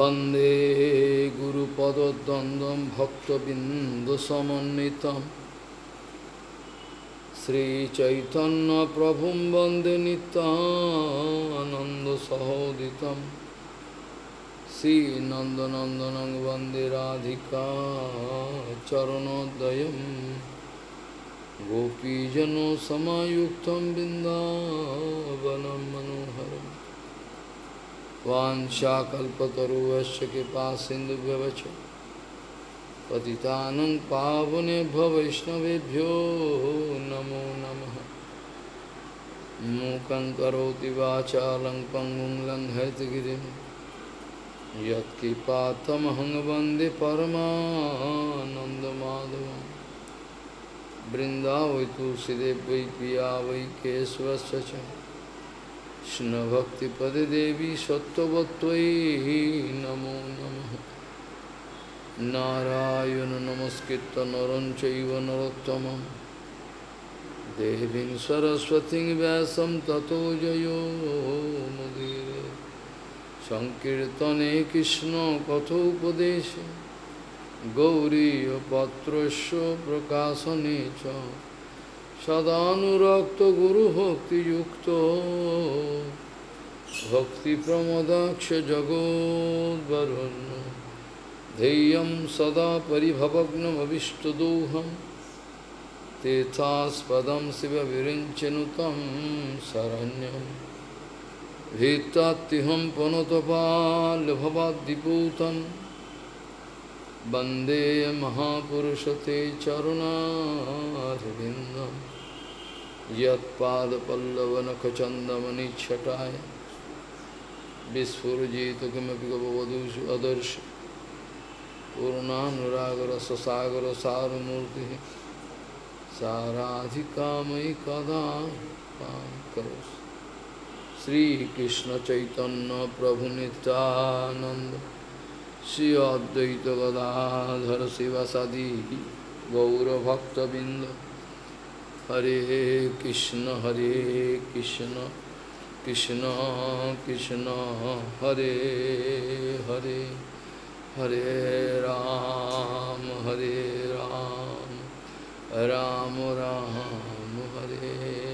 वंदे वन्दे गुरुपदद्वन्द्वं भक्तबिन्दुसमन्वितं श्रीचैतन्यप्रभुं वन्दे नितानन्दसहोदितं श्रीनन्दनन्दनं वन्दे राधिका गोपीजन सामुक्त बिन्दावनं मनोहर वाशाकल्पतरुवश कृपा सिंधु पति पावने वैष्णवभ्यो नमो नम मूक करोति वाचालं पङ्गुं वंदे परमाधव बृंदाव तुलसीदेव वै पिया वै কৃষ্ণভক্তিপদে দেবী সত্যবত্তই নমো নম নারায়ণ নমস্কৃত নরঞ্চৈব নরোত্তম দেবীং সরস্বতীং ব্যাস ততো জয়োমুদীর সংকীর্তনে কৃষ্ণ কথোপদেশে গৌরীপত্রস্য প্রকাশনে চ सदाक्त गुरु भक्ति सदानुरक्तगुरुभक्तियुक्तो भक्तिप्रमदाक्ष जगोद्वरुन् ध्येयं सदा परिभवग्नमविष्टदोहं तीर्थास्पदं शिवविरिञ्चनुतं शरण्यं भीत्तात्तिहं पुनतपाल्भवाद्दिपूतं वन्दे महापुरुष ते चरुणारविन्दम् छटा विस्फुजित किमपि गवधूषु अदर्श साराधि साराधिकामयि कदा करोसि श्रीकृष्णचैतन्यप्रभुनितानन्द श्री शिव सदी गौरभक्तबिंद Hare Krishna Hare Krishna Krishna Krishna Hare Hare Hare Ram Hare Ram Ram Ram Hare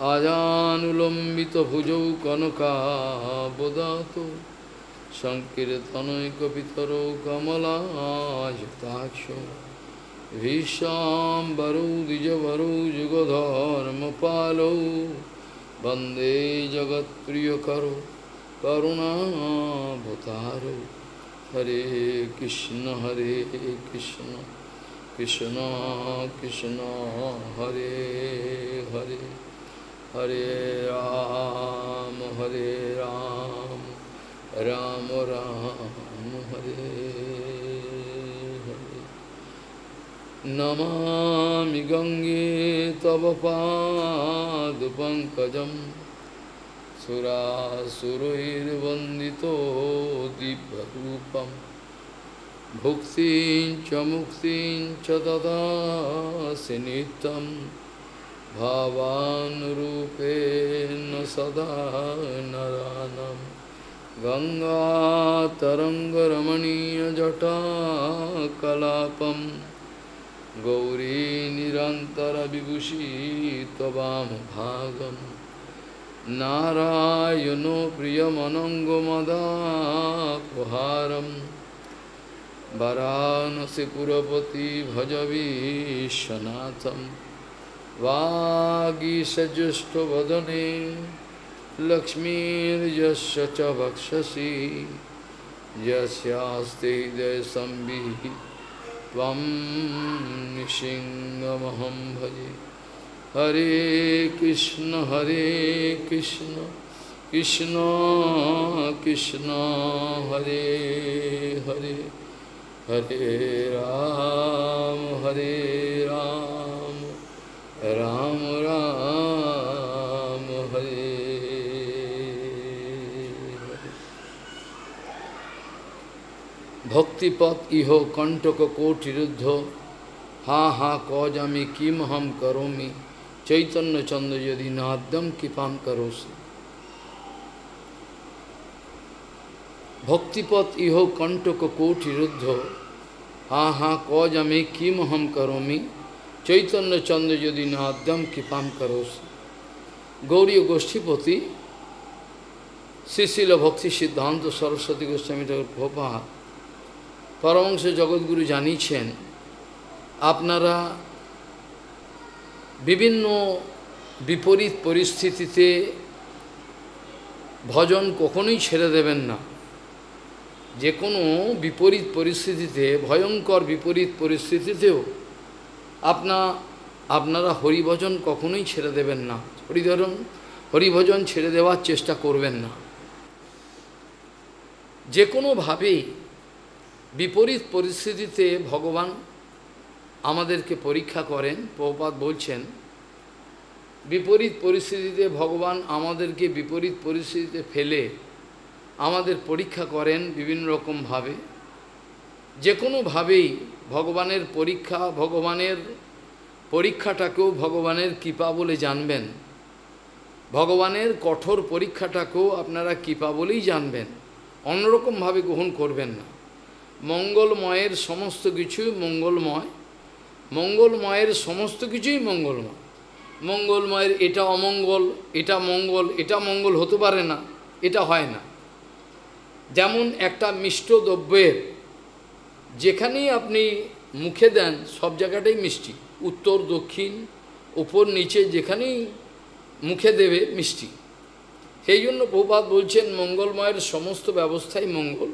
Ajanulamvita bhujau kanaka bodhato संकीर्तनैकपितरो कमलायुताक्षो वंदे जगत प्रिय करो करुणा करुणाभतारो हरे कृष्ण हरे कृष्ण कृष्ण कृष्ण हरे हरे हरे राम हरे राम राम राम हरे हरे नमामि गङ्गे तव पादपङ्कजं सुरासुरैर्वन्दितो दिव्यरूपं भुक्तिं च मुक्तिं च ददासि नित्यं सदा नरानम् गङ्गातरङ्गरमणीयजटा कलापं गौरी भाग नारायण नारायणो प्रियमनङ्गमदापहारं वरानसिपुरपति भजवीशनाथं वागीसज्येष्ठवदने लक्ष्मीर्यस्य च भक्षसि यस्यास्ते दयसंविः त्वं भजे हरे कृष्ण हरे कृष्ण कृष्ण कृष्ण हरे हरे हरे राम हरे राम राम राम भक्तिपथ इहो कंटक कोटिरुद्ध हा हा कौजामी किम हम करोमी चैतन्य चंद्र यदि नाद्यम कृपाम करोसी भक्तिपथ इहो कंटक कोटिरुद्ध हा हा कौजामी किम हम करोमी चैतन्य चंद्र यदि नाद्यम कृपाम करोसी गौरी गोष्ठीपति शिशिल भक्ति सिद्धांत सरस्वती गोस्वामी ठाकुर भोपाल পরমংশ জগৎগুরু জানিয়েছেন আপনারা বিভিন্ন বিপরীত পরিস্থিতিতে ভজন কখনোই ছেড়ে দেবেন না যে কোনো বিপরীত পরিস্থিতিতে ভয়ঙ্কর বিপরীত পরিস্থিতিতেও আপনা আপনারা হরিভজন কখনোই ছেড়ে দেবেন না হরিধরণ হরিভজন ছেড়ে দেওয়ার চেষ্টা করবেন না যে কোনোভাবেই বিপরীত পরিস্থিতিতে ভগবান আমাদেরকে পরীক্ষা করেন প্রপাত বলছেন বিপরীত পরিস্থিতিতে ভগবান আমাদেরকে বিপরীত পরিস্থিতিতে ফেলে আমাদের পরীক্ষা করেন বিভিন্ন রকমভাবে যে কোনোভাবেই ভগবানের পরীক্ষা ভগবানের পরীক্ষাটাকেও ভগবানের কৃপা বলে জানবেন ভগবানের কঠোর পরীক্ষাটাকেও আপনারা কৃপা বলেই জানবেন অন্যরকমভাবে গ্রহণ করবেন না মঙ্গলময়ের সমস্ত কিছুই মঙ্গলময় মঙ্গলময়ের সমস্ত কিছুই মঙ্গলময় মঙ্গলময়ের এটা অমঙ্গল এটা মঙ্গল এটা মঙ্গল হতে পারে না এটা হয় না যেমন একটা মিষ্ট দ্রব্যের যেখানেই আপনি মুখে দেন সব জায়গাটাই মিষ্টি উত্তর দক্ষিণ উপর নিচে যেখানেই মুখে দেবে মিষ্টি সেই জন্য প্রপাত বলছেন মঙ্গলময়ের সমস্ত ব্যবস্থাই মঙ্গল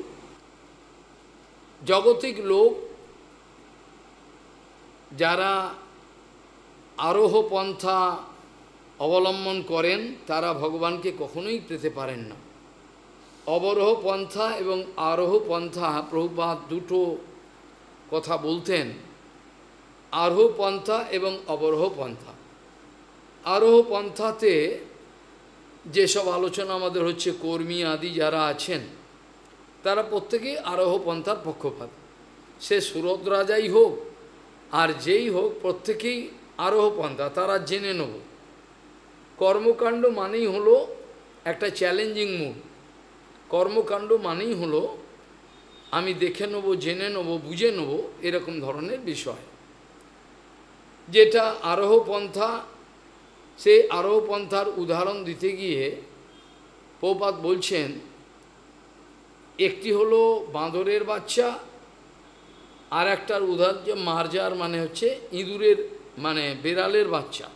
জগতিক লোক যারা আরোহ পন্থা অবলম্বন করেন তারা ভগবানকে কখনোই পেতে পারেন না অবরোহ পন্থা এবং আরোহ পন্থা প্রভুপাত দুটো কথা বলতেন আরোহ পন্থা এবং অবরোহ পন্থা আরোহ পন্থাতে যেসব আলোচনা আমাদের হচ্ছে কর্মী আদি যারা আছেন তারা প্রত্যেকেই আরোহ পন্থার পক্ষপাত সে সুরত রাজাই হোক আর যেই হোক প্রত্যেকেই আরোহ পন্থা তারা জেনে নেব কর্মকাণ্ড মানেই হলো একটা চ্যালেঞ্জিং মুড কর্মকাণ্ড মানেই হলো আমি দেখে নেব জেনে নেব বুঝে নেব এরকম ধরনের বিষয় যেটা আরোহ পন্থা সেই আরোহ পন্থার উদাহরণ দিতে গিয়ে পৌপাত বলছেন একটি হলো বাঁদরের বাচ্চা আর একটার উদাহরণ মার্জার মানে হচ্ছে ইঁদুরের মানে বেড়ালের বাচ্চা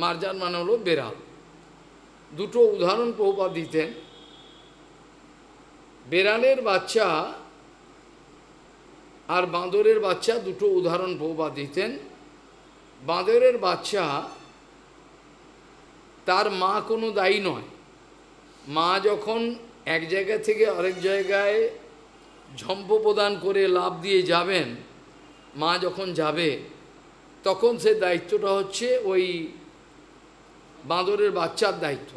মার্জার মানে হলো বেড়াল দুটো উদাহরণ প্রভুপা দিতেন বেড়ালের বাচ্চা আর বাঁদরের বাচ্চা দুটো উদাহরণ প্রভুপা দিতেন বাঁদরের বাচ্চা তার মা কোনো দায়ী নয় মা যখন এক জায়গা থেকে আরেক জায়গায় ঝম্প প্রদান করে লাভ দিয়ে যাবেন মা যখন যাবে তখন সে দায়িত্বটা হচ্ছে ওই বাঁদরের বাচ্চার দায়িত্ব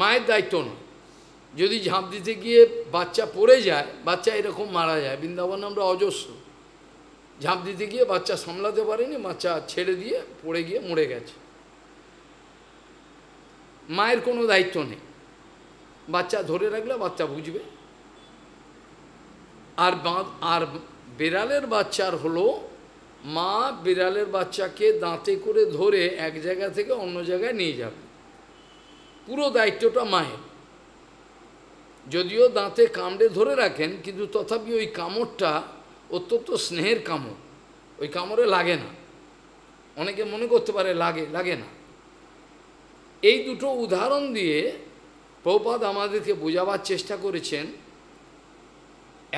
মায়ের দায়িত্ব নয় যদি ঝাঁপ দিতে গিয়ে বাচ্চা পড়ে যায় বাচ্চা এরকম মারা যায় বৃন্দাবন আমরা অজস্র ঝাঁপ দিতে গিয়ে বাচ্চা সামলাতে পারেনি বাচ্চা ছেড়ে দিয়ে পড়ে গিয়ে মরে গেছে মায়ের কোনো দায়িত্ব নেই বাচ্চা ধরে রাখলে বাচ্চা বুঝবে আর আর বিড়ালের বাচ্চার হলো মা বিড়ালের বাচ্চাকে দাঁতে করে ধরে এক জায়গা থেকে অন্য জায়গায় নিয়ে যাবে পুরো দায়িত্বটা মায়ের যদিও দাঁতে কামড়ে ধরে রাখেন কিন্তু তথাপি ওই কামড়টা অত্যন্ত স্নেহের কামড় ওই কামড়ে লাগে না অনেকে মনে করতে পারে লাগে লাগে না এই দুটো উদাহরণ দিয়ে প্রপাদ আমাদেরকে বোঝাবার চেষ্টা করেছেন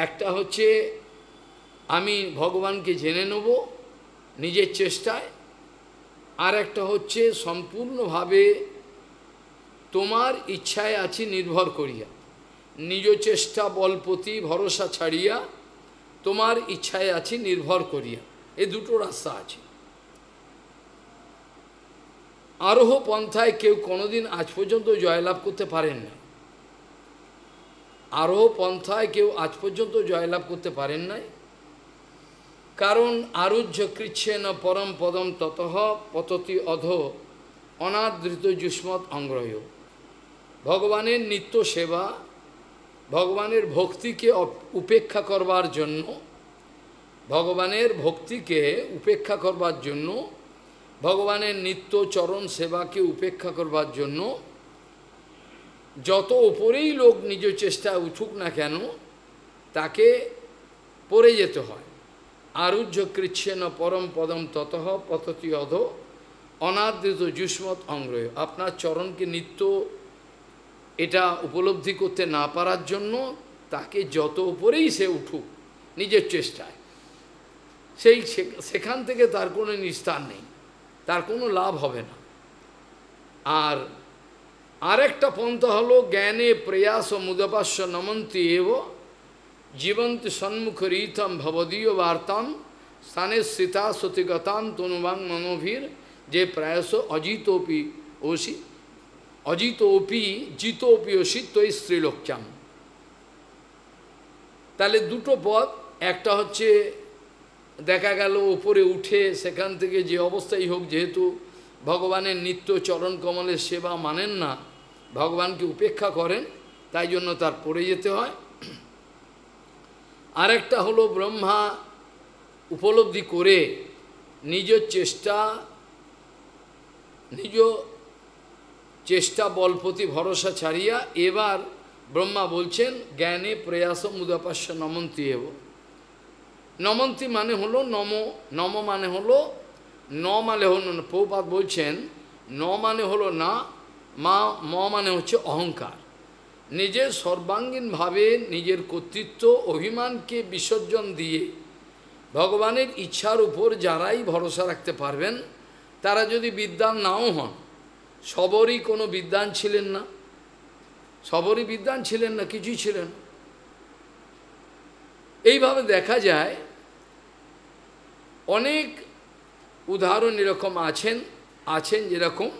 একটা হচ্ছে আমি ভগবানকে জেনে নেব নিজের চেষ্টায় আর একটা হচ্ছে সম্পূর্ণভাবে তোমার ইচ্ছায় আছি নির্ভর করিয়া নিজ চেষ্টা বল প্রতি ভরসা ছাড়িয়া তোমার ইচ্ছায় আছি নির্ভর করিয়া এ দুটো রাস্তা আছে আরোহ পন্থায় কেউ কোনোদিন আজ পর্যন্ত জয়লাভ করতে পারেন না আরোহ পন্থায় কেউ আজ পর্যন্ত জয়লাভ করতে পারেন নাই কারণ আরুহ্য কৃচ্ছেন পরম পদম ততহ পততি অধ অনাদৃত যুষ্মত অংগ্রহ ভগবানের নিত্য সেবা ভগবানের ভক্তিকে উপেক্ষা করবার জন্য ভগবানের ভক্তিকে উপেক্ষা করবার জন্য ভগবানের নিত্য চরণ সেবাকে উপেক্ষা করবার জন্য যত উপরেই লোক নিজ চেষ্টা উঠুক না কেন তাকে পড়ে যেতে হয় আরুহ্য কৃচ্ছেন পরম পদম ততহ পততি অধ অনাদৃত যুষ্মত অঙ্গ্রয় আপনার চরণকে নিত্য এটা উপলব্ধি করতে না পারার জন্য তাকে যত উপরেই সে উঠুক নিজের চেষ্টায় সেই সেখান থেকে তার কোনো নিস্তার নেই তার কোনো লাভ হবে না আর আরেকটা পন্থা হলো জ্ঞানে প্রয়াস ও মুদপাস্য নমন্তি এব জীবন্ত সন্মুখ রীতম ভবদীয় বার্তাম স্থানে সীতা সতিগতাম তনুবাং মনোভীর যে প্রয়াস অজিতোপি ওষি অজিতোপি জিতপি ওষি তৈ স্ত্রীলোকচাম তাহলে দুটো পথ একটা হচ্ছে দেখা গেল ওপরে উঠে সেখান থেকে যে অবস্থাই হোক যেহেতু ভগবানের নিত্য চরণ কমলের সেবা মানেন না ভগবানকে উপেক্ষা করেন তাই জন্য তার পড়ে যেতে হয় আরেকটা হলো ব্রহ্মা উপলব্ধি করে নিজ চেষ্টা নিজ চেষ্টা বলপতি ভরসা ছাড়িয়া এবার ব্রহ্মা বলছেন জ্ঞানে প্রয়াস মুদাপাস্য নমন্তী এবং নমন্তি মানে হলো নম নম মানে হলো ন মানে হল প্রপাত বলছেন ন মানে হলো না মা ম মানে হচ্ছে অহংকার নিজের সর্বাঙ্গীনভাবে নিজের কর্তৃত্ব অভিমানকে বিসর্জন দিয়ে ভগবানের ইচ্ছার উপর যারাই ভরসা রাখতে পারবেন তারা যদি বিদ্যান নাও হন সবরই কোনো বিদ্যান ছিলেন না সবরই বিদ্যান ছিলেন না কিছুই ছিলেন এইভাবে দেখা যায় অনেক উদাহরণ এরকম আছেন আছেন যেরকম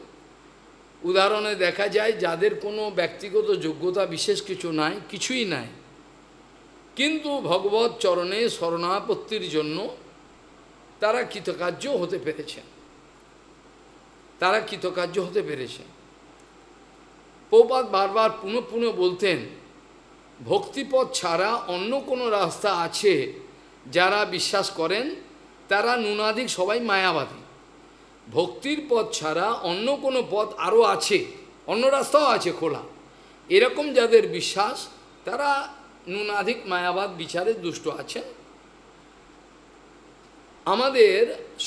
উদাহরণে দেখা যায় যাদের কোনো ব্যক্তিগত যোগ্যতা বিশেষ কিছু নাই কিছুই নাই কিন্তু ভগবত চরণে শরণাপত্তির জন্য তারা কৃতকার্য হতে পেরেছেন তারা কৃতকার্য হতে পেরেছেন পৌপাত বারবার পুনঃ পুনঃ বলতেন ভক্তিপথ ছাড়া অন্য কোনো রাস্তা আছে যারা বিশ্বাস করেন তারা নুনাধিক সবাই মায়াবাদী ভক্তির পথ ছাড়া অন্য কোনো পথ আরও আছে অন্য রাস্তাও আছে খোলা এরকম যাদের বিশ্বাস তারা নুনাধিক মায়াবাদ বিচারে দুষ্ট আছেন আমাদের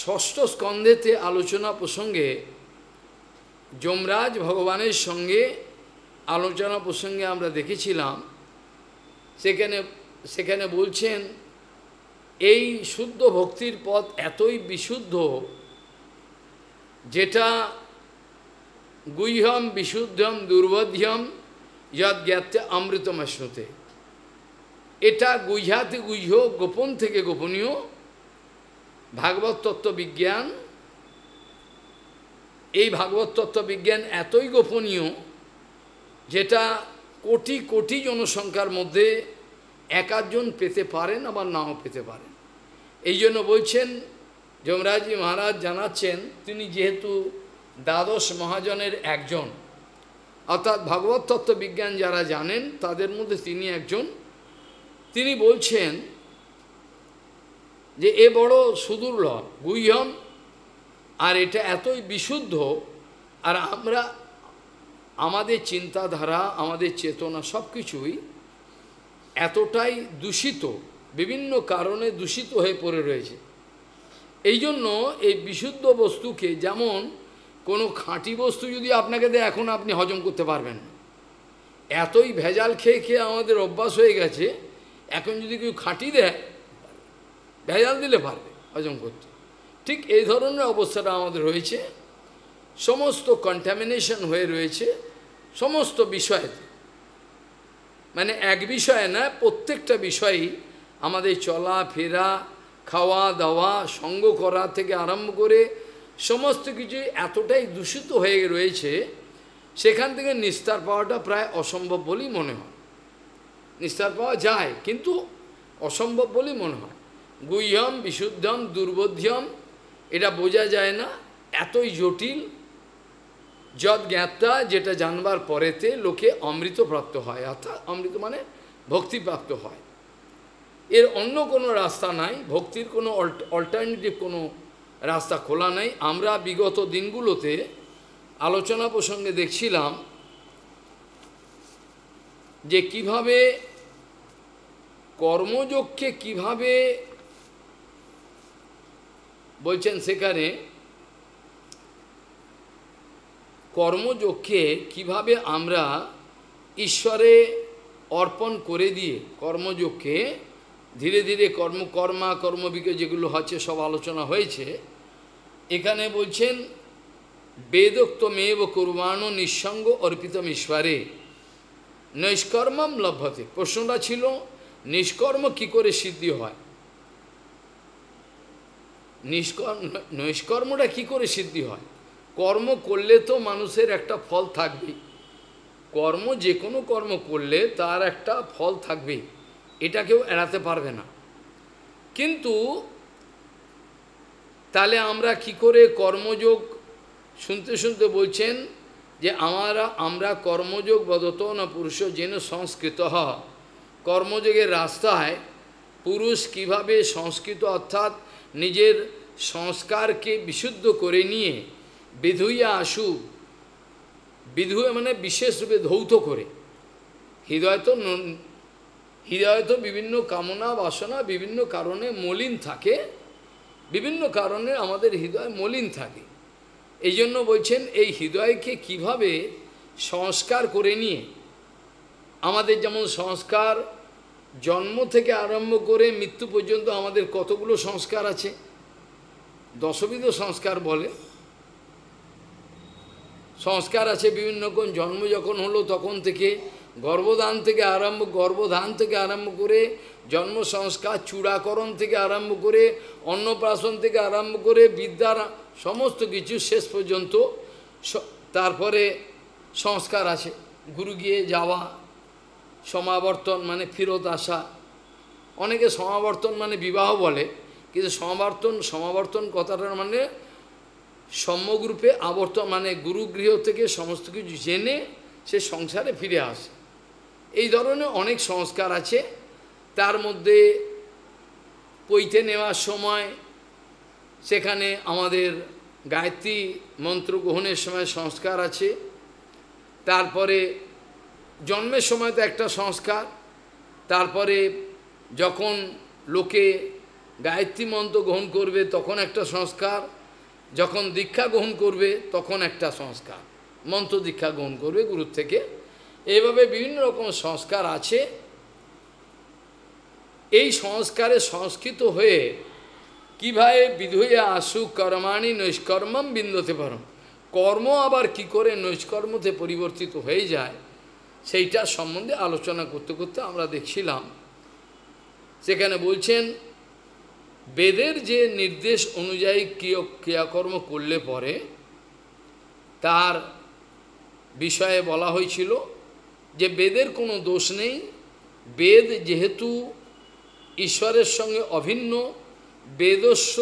ষষ্ঠ স্কন্ধেতে আলোচনা প্রসঙ্গে যমরাজ ভগবানের সঙ্গে আলোচনা প্রসঙ্গে আমরা দেখেছিলাম সেখানে সেখানে বলছেন এই শুদ্ধ ভক্তির পথ এতই বিশুদ্ধ যেটা গুহ্যম বিশুদ্ধম দুর্বোধ্যম যদ জ্ঞাতে অমৃতমাশ্নুতে এটা গুহ্যাতে গুহ্য গোপন থেকে গোপনীয় ভাগবত তত্ত্ব বিজ্ঞান এই ভাগবত তত্ত্ব বিজ্ঞান এতই গোপনীয় যেটা কোটি কোটি জনসংখ্যার মধ্যে একাধজন পেতে পারেন আবার নাও পেতে পারেন এই জন্য বলছেন যমরাজী মহারাজ জানাচ্ছেন তিনি যেহেতু দ্বাদশ মহাজনের একজন অর্থাৎ ভগবত তত্ত্ব বিজ্ঞান যারা জানেন তাদের মধ্যে তিনি একজন তিনি বলছেন যে এ বড় সুদূর্ল গুহ্যম আর এটা এতই বিশুদ্ধ আর আমরা আমাদের চিন্তাধারা আমাদের চেতনা সব কিছুই এতটাই দূষিত বিভিন্ন কারণে দূষিত হয়ে পড়ে রয়েছে এই জন্য এই বিশুদ্ধ বস্তুকে যেমন কোনো খাঁটি বস্তু যদি আপনাকে দেয় এখন আপনি হজম করতে পারবেন না এতই ভেজাল খেয়ে খেয়ে আমাদের অভ্যাস হয়ে গেছে এখন যদি কেউ খাঁটি দেয় ভেজাল দিলে পারবে হজম করতে ঠিক এই ধরনের অবস্থাটা আমাদের হয়েছে সমস্ত কন্ট্যামিনেশন হয়ে রয়েছে সমস্ত বিষয়ে মানে এক বিষয়ে না প্রত্যেকটা বিষয়েই আমাদের চলা ফেরা খাওয়া দাওয়া সঙ্গ করা থেকে আরম্ভ করে সমস্ত কিছু এতটাই দূষিত হয়ে রয়েছে সেখান থেকে নিস্তার পাওয়াটা প্রায় অসম্ভব বলেই মনে হয় নিস্তার পাওয়া যায় কিন্তু অসম্ভব বলেই মনে হয় গুহ্যম বিশুদ্ধম দুর্বোধ্যম এটা বোঝা যায় না এতই জটিল যদ জ্ঞাতা যেটা জানবার পরেতে লোকে অমৃতপ্রাপ্ত হয় অর্থাৎ অমৃত মানে ভক্তিপ্রাপ্ত হয় এর অন্য কোনো রাস্তা নাই ভক্তির কোনো অল্টারনেটিভ কোনো রাস্তা খোলা নাই আমরা বিগত দিনগুলোতে আলোচনা প্রসঙ্গে দেখছিলাম যে কিভাবে কর্মযোগকে কিভাবে বলছেন সেখানে কর্মযোগকে কিভাবে আমরা ঈশ্বরে অর্পণ করে দিয়ে কর্মযোগকে ধীরে ধীরে কর্ম কর্মা কর্মবিকে যেগুলো হচ্ছে সব আলোচনা হয়েছে এখানে বলছেন বেদোক্ত মেব কুরবাণ নিঃসঙ্গ অর্পিতম ঈশ্বরে নৈষ্কর্মম লভ্যতে প্রশ্নটা ছিল নিষ্কর্ম কি করে সিদ্ধি হয় নিষ্কর্ম নৈষ্কর্মটা কি করে সিদ্ধি হয় কর্ম করলে তো মানুষের একটা ফল থাকবেই কর্ম যে কোনো কর্ম করলে তার একটা ফল থাকবেই এটা কেউ এড়াতে পারবে না কিন্তু তাহলে আমরা কি করে কর্মযোগ শুনতে শুনতে বলছেন যে আমরা আমরা কর্মযোগ বদত না পুরুষ যেন সংস্কৃত হ কর্মযোগের রাস্তায় পুরুষ কিভাবে সংস্কৃত অর্থাৎ নিজের সংস্কারকে বিশুদ্ধ করে নিয়ে বিধুইয়া আসু বিধুয়ে মানে বিশেষরূপে ধৌত করে হৃদয় তো হৃদয় তো বিভিন্ন কামনা বাসনা বিভিন্ন কারণে মলিন থাকে বিভিন্ন কারণে আমাদের হৃদয় মলিন থাকে এই জন্য বলছেন এই হৃদয়কে কিভাবে সংস্কার করে নিয়ে আমাদের যেমন সংস্কার জন্ম থেকে আরম্ভ করে মৃত্যু পর্যন্ত আমাদের কতগুলো সংস্কার আছে দশবিধ সংস্কার বলে সংস্কার আছে বিভিন্ন রকম জন্ম যখন হলো তখন থেকে গর্ভধান থেকে আরম্ভ গর্ভধান থেকে আরম্ভ করে জন্ম সংস্কার চূড়াকরণ থেকে আরম্ভ করে অন্নপ্রাশন থেকে আরম্ভ করে বিদ্যার সমস্ত কিছু শেষ পর্যন্ত তারপরে সংস্কার আছে গুরু গিয়ে যাওয়া সমাবর্তন মানে ফিরত আসা অনেকে সমাবর্তন মানে বিবাহ বলে কিন্তু সমাবর্তন সমাবর্তন কথাটার মানে সম্যগ্রূপে আবর্ত মানে গুরুগৃহ থেকে সমস্ত কিছু জেনে সে সংসারে ফিরে আসে এই ধরনের অনেক সংস্কার আছে তার মধ্যে পৈতে নেওয়ার সময় সেখানে আমাদের গায়ত্রী মন্ত্র গ্রহণের সময় সংস্কার আছে তারপরে জন্মের সময় তো একটা সংস্কার তারপরে যখন লোকে গায়ত্রী মন্ত্র গ্রহণ করবে তখন একটা সংস্কার যখন দীক্ষা গ্রহণ করবে তখন একটা সংস্কার মন্ত্র দীক্ষা গ্রহণ করবে গুরুর থেকে এইভাবে বিভিন্ন রকম সংস্কার আছে এই সংস্কারে সংস্কৃত হয়ে কিভাবে বিধুয়ে আসু কর্মাণি নৈষ্কর্মম বিন্দতে পারম কর্ম আবার কি করে নৈষ্কর্মতে পরিবর্তিত হয়ে যায় সেইটা সম্বন্ধে আলোচনা করতে করতে আমরা দেখছিলাম সেখানে বলছেন বেদের যে নির্দেশ অনুযায়ী ক্রিয়াকর্ম করলে পরে তার বিষয়ে বলা হয়েছিল যে বেদের কোনো দোষ নেই বেদ যেহেতু ঈশ্বরের সঙ্গে অভিন্ন বেদস্য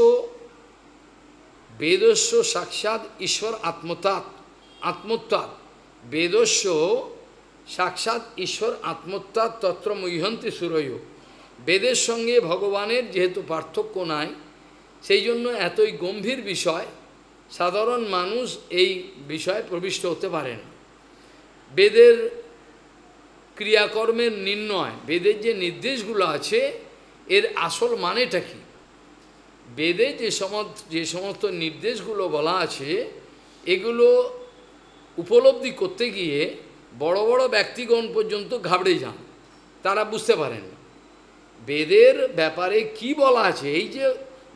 বেদস্য সাক্ষাৎ ঈশ্বর আত্মতাত আত্মত্বাৎ বেদস্য সাক্ষাৎ ঈশ্বর আত্মত্বাৎ তত্র মুহ্যন্তি সুরয় বেদের সঙ্গে ভগবানের যেহেতু পার্থক্য নাই সেই জন্য এতই গম্ভীর বিষয় সাধারণ মানুষ এই বিষয়ে প্রবিষ্ট হতে পারে না বেদের ক্রিয়াকর্মের নির্ণয় বেদের যে নির্দেশগুলো আছে এর আসল মানেটা কি বেদে যে সমস্ত যে সমস্ত নির্দেশগুলো বলা আছে এগুলো উপলব্ধি করতে গিয়ে বড় বড় ব্যক্তিগণ পর্যন্ত ঘাবড়ে যান তারা বুঝতে পারেন না বেদের ব্যাপারে কি বলা আছে এই যে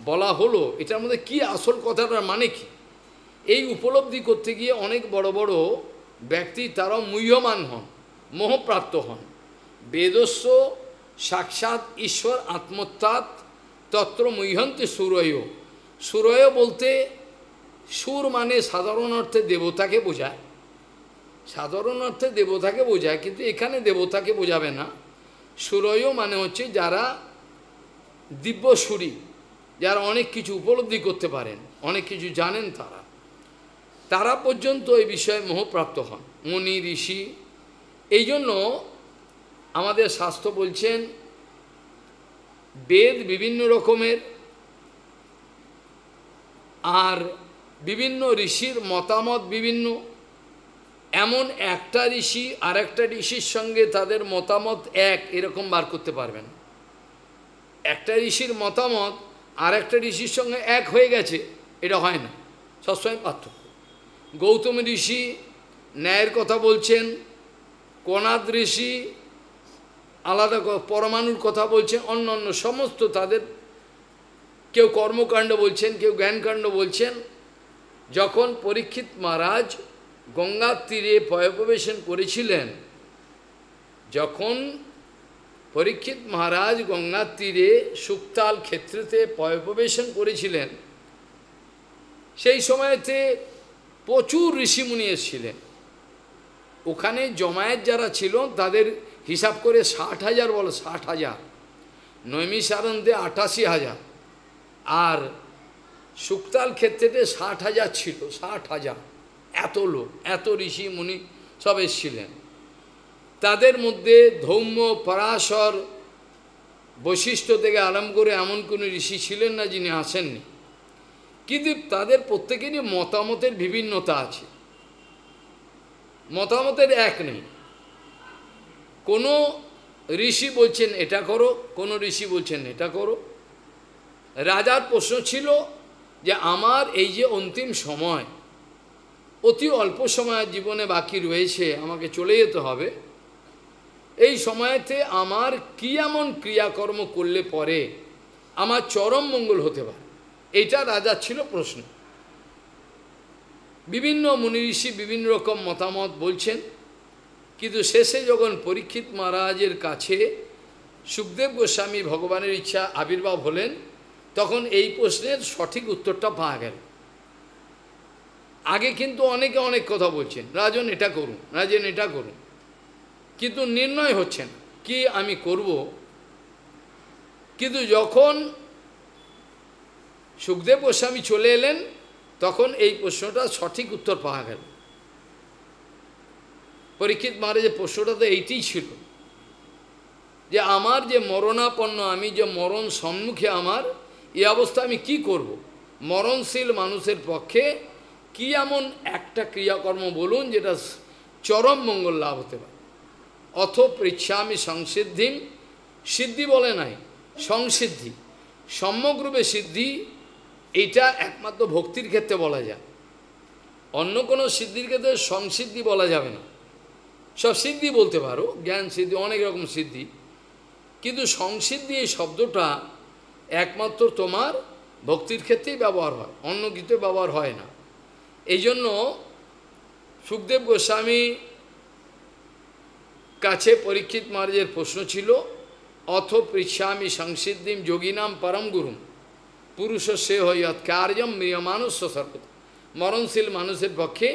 বলা হলো এটার মধ্যে কি আসল কথাটার মানে কি এই উপলব্ধি করতে গিয়ে অনেক বড় বড় ব্যক্তি তারাও মূহ্যমান হন মোহপ্রাপ্ত হন বেদস্য সাক্ষাৎ ঈশ্বর আত্মত্যাৎ তত্র মুহ্যন্তে সুরয় সুরয় বলতে সুর মানে সাধারণ অর্থে দেবতাকে বোঝায় সাধারণ অর্থে দেবতাকে বোঝায় কিন্তু এখানে দেবতাকে বোঝাবে না সুরয় মানে হচ্ছে যারা দিব্য সুরী যারা অনেক কিছু উপলব্ধি করতে পারেন অনেক কিছু জানেন তারা তারা পর্যন্ত এই বিষয়ে মোহপ্রাপ্ত হন মুনি ঋষি এই জন্য আমাদের শাস্ত্র বলছেন বেদ বিভিন্ন রকমের আর বিভিন্ন ঋষির মতামত বিভিন্ন এমন একটা ঋষি আর একটা ঋষির সঙ্গে তাদের মতামত এক এরকম বার করতে পারবেন একটা ঋষির মতামত আর একটা ঋষির সঙ্গে এক হয়ে গেছে এটা হয় না সবসময় পার্থক্য গৌতম ঋষি ন্যায়ের কথা বলছেন কোনাদ ঋষি আলাদা পরমাণুর কথা বলছেন অন্য অন্য সমস্ত তাদের কেউ কর্মকাণ্ড বলছেন কেউ জ্ঞানকাণ্ড বলছেন যখন পরীক্ষিত মহারাজ গঙ্গার তীরে পয়প্রবেশন করেছিলেন যখন পরীক্ষিত মহারাজ গঙ্গার তীরে সুক্তাল ক্ষেত্রতে পয়প্রবেশন করেছিলেন সেই সময়তে প্রচুর ঋষিমুনি এসেছিলেন ওখানে জমায়েত যারা ছিল তাদের হিসাব করে ষাট হাজার বলো ষাট হাজার নৈমিষারণে আটাশি হাজার আর সুক্তাল ক্ষেত্রে ষাট হাজার ছিল ষাট হাজার এত লোক এত ঋষি মুনি সব এসছিলেন তাদের মধ্যে ধৌম্য পরাশর বৈশিষ্ট্য থেকে আরাম করে এমন কোনো ঋষি ছিলেন না যিনি আসেননি কিন্তু তাদের প্রত্যেকেরই মতামতের বিভিন্নতা আছে মতামতের এক নেই কোনো ঋষি বলছেন এটা করো কোনো ঋষি বলছেন এটা করো রাজার প্রশ্ন ছিল যে আমার এই যে অন্তিম সময় অতি অল্প সময়ের জীবনে বাকি রয়েছে আমাকে চলে যেতে হবে এই সময়তে আমার কি এমন ক্রিয়াকর্ম করলে পরে আমার চরম মঙ্গল হতে পারে এটা রাজা ছিল প্রশ্ন বিভিন্ন মুনিঋষি বিভিন্ন রকম মতামত বলছেন কিন্তু শেষে যখন পরীক্ষিত মহারাজের কাছে সুখদেব গোস্বামী ভগবানের ইচ্ছা আবির্ভাব হলেন তখন এই প্রশ্নের সঠিক উত্তরটা পাওয়া গেল আগে কিন্তু অনেকে অনেক কথা বলছেন রাজন এটা করুন রাজন এটা করুন কিন্তু নির্ণয় হচ্ছেন কি আমি করব কিন্তু যখন সুখদেব গোস্বামী চলে এলেন তখন এই প্রশ্নটা সঠিক উত্তর পাওয়া গেল পরীক্ষিত মহারাজের প্রশ্নটা তো এইটি ছিল যে আমার যে মরণাপন্ন আমি যে মরণ সম্মুখে আমার এই অবস্থা আমি কি করব মরণশীল মানুষের পক্ষে কি এমন একটা ক্রিয়াকর্ম বলুন যেটা চরম মঙ্গল লাভ হতে পারে অথ আমি সংসিদ্ধিম সিদ্ধি বলে নাই সংসিদ্ধি সম্যকরূপে সিদ্ধি এটা একমাত্র ভক্তির ক্ষেত্রে বলা যায় অন্য কোনো সিদ্ধির ক্ষেত্রে সংসিদ্ধি বলা যাবে না সব সিদ্ধি বলতে পারো জ্ঞান সিদ্ধি অনেক রকম সিদ্ধি কিন্তু সংসিদ্ধি এই শব্দটা একমাত্র তোমার ভক্তির ক্ষেত্রেই ব্যবহার হয় অন্য কিছুতে ব্যবহার হয় না এই জন্য সুখদেব গোস্বামী কাছে পরীক্ষিত মহারাজের প্রশ্ন ছিল অথ পৃচ্ছামি সংসিদ্ধিম যোগিনাম পরম গুরুম পুরুষ সে হইয়ৎ কার্যম মৃয়মানুষ সর্বত মরণশীল মানুষের পক্ষে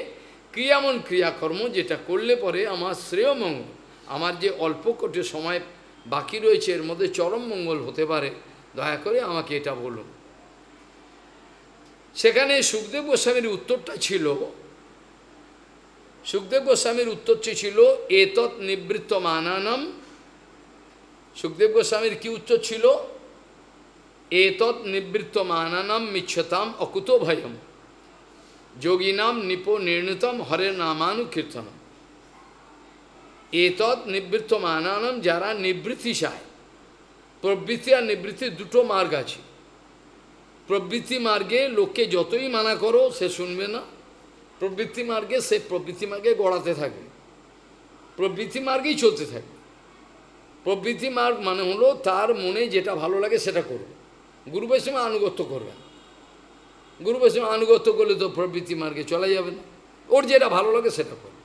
ক্রিয়ামন ক্রিয়াকর্ম যেটা করলে পরে আমার শ্রেয় মঙ্গল আমার যে অল্প কোটে সময় বাকি রয়েছে এর মধ্যে চরম মঙ্গল হতে পারে দয়া করে আমাকে এটা বলুন সেখানে সুখদেব গোস্বামীর উত্তরটা ছিল সুখদেব গোস্বামীর উত্তরটি ছিল এতৎ নিবৃত্ত মানানম সুখদেব গোস্বামীর কি উত্তর ছিল এতৎ নিবৃত্ত মানানম মিচ্ছতাম অকুত ভয়ম যোগীনাম নিপ নির্ণতম হরে নামানুকীর্তনম এতৎ নিবৃত্ত মানানম যারা নিবৃত্তি চায় প্রবৃত্তি আর নিবৃত্তি দুটো মার্গ আছে প্রবৃত্তি মার্গে লোককে যতই মানা করো সে শুনবে না প্রবৃত্তি মার্গে সে প্রবৃত্তি মার্গে গড়াতে থাকে প্রবৃত্তি মার্গেই চলতে থাকে প্রবৃত্তি মার্গ মানে হলো তার মনে যেটা ভালো লাগে সেটা করবে গুরু বৈষ্ণবে আনুগত্য করবে গুরু বৈষ্ণবে আনুগত্য করলে তো প্রবৃত্তি মার্গে চলা যাবে না ওর যেটা ভালো লাগে সেটা করবে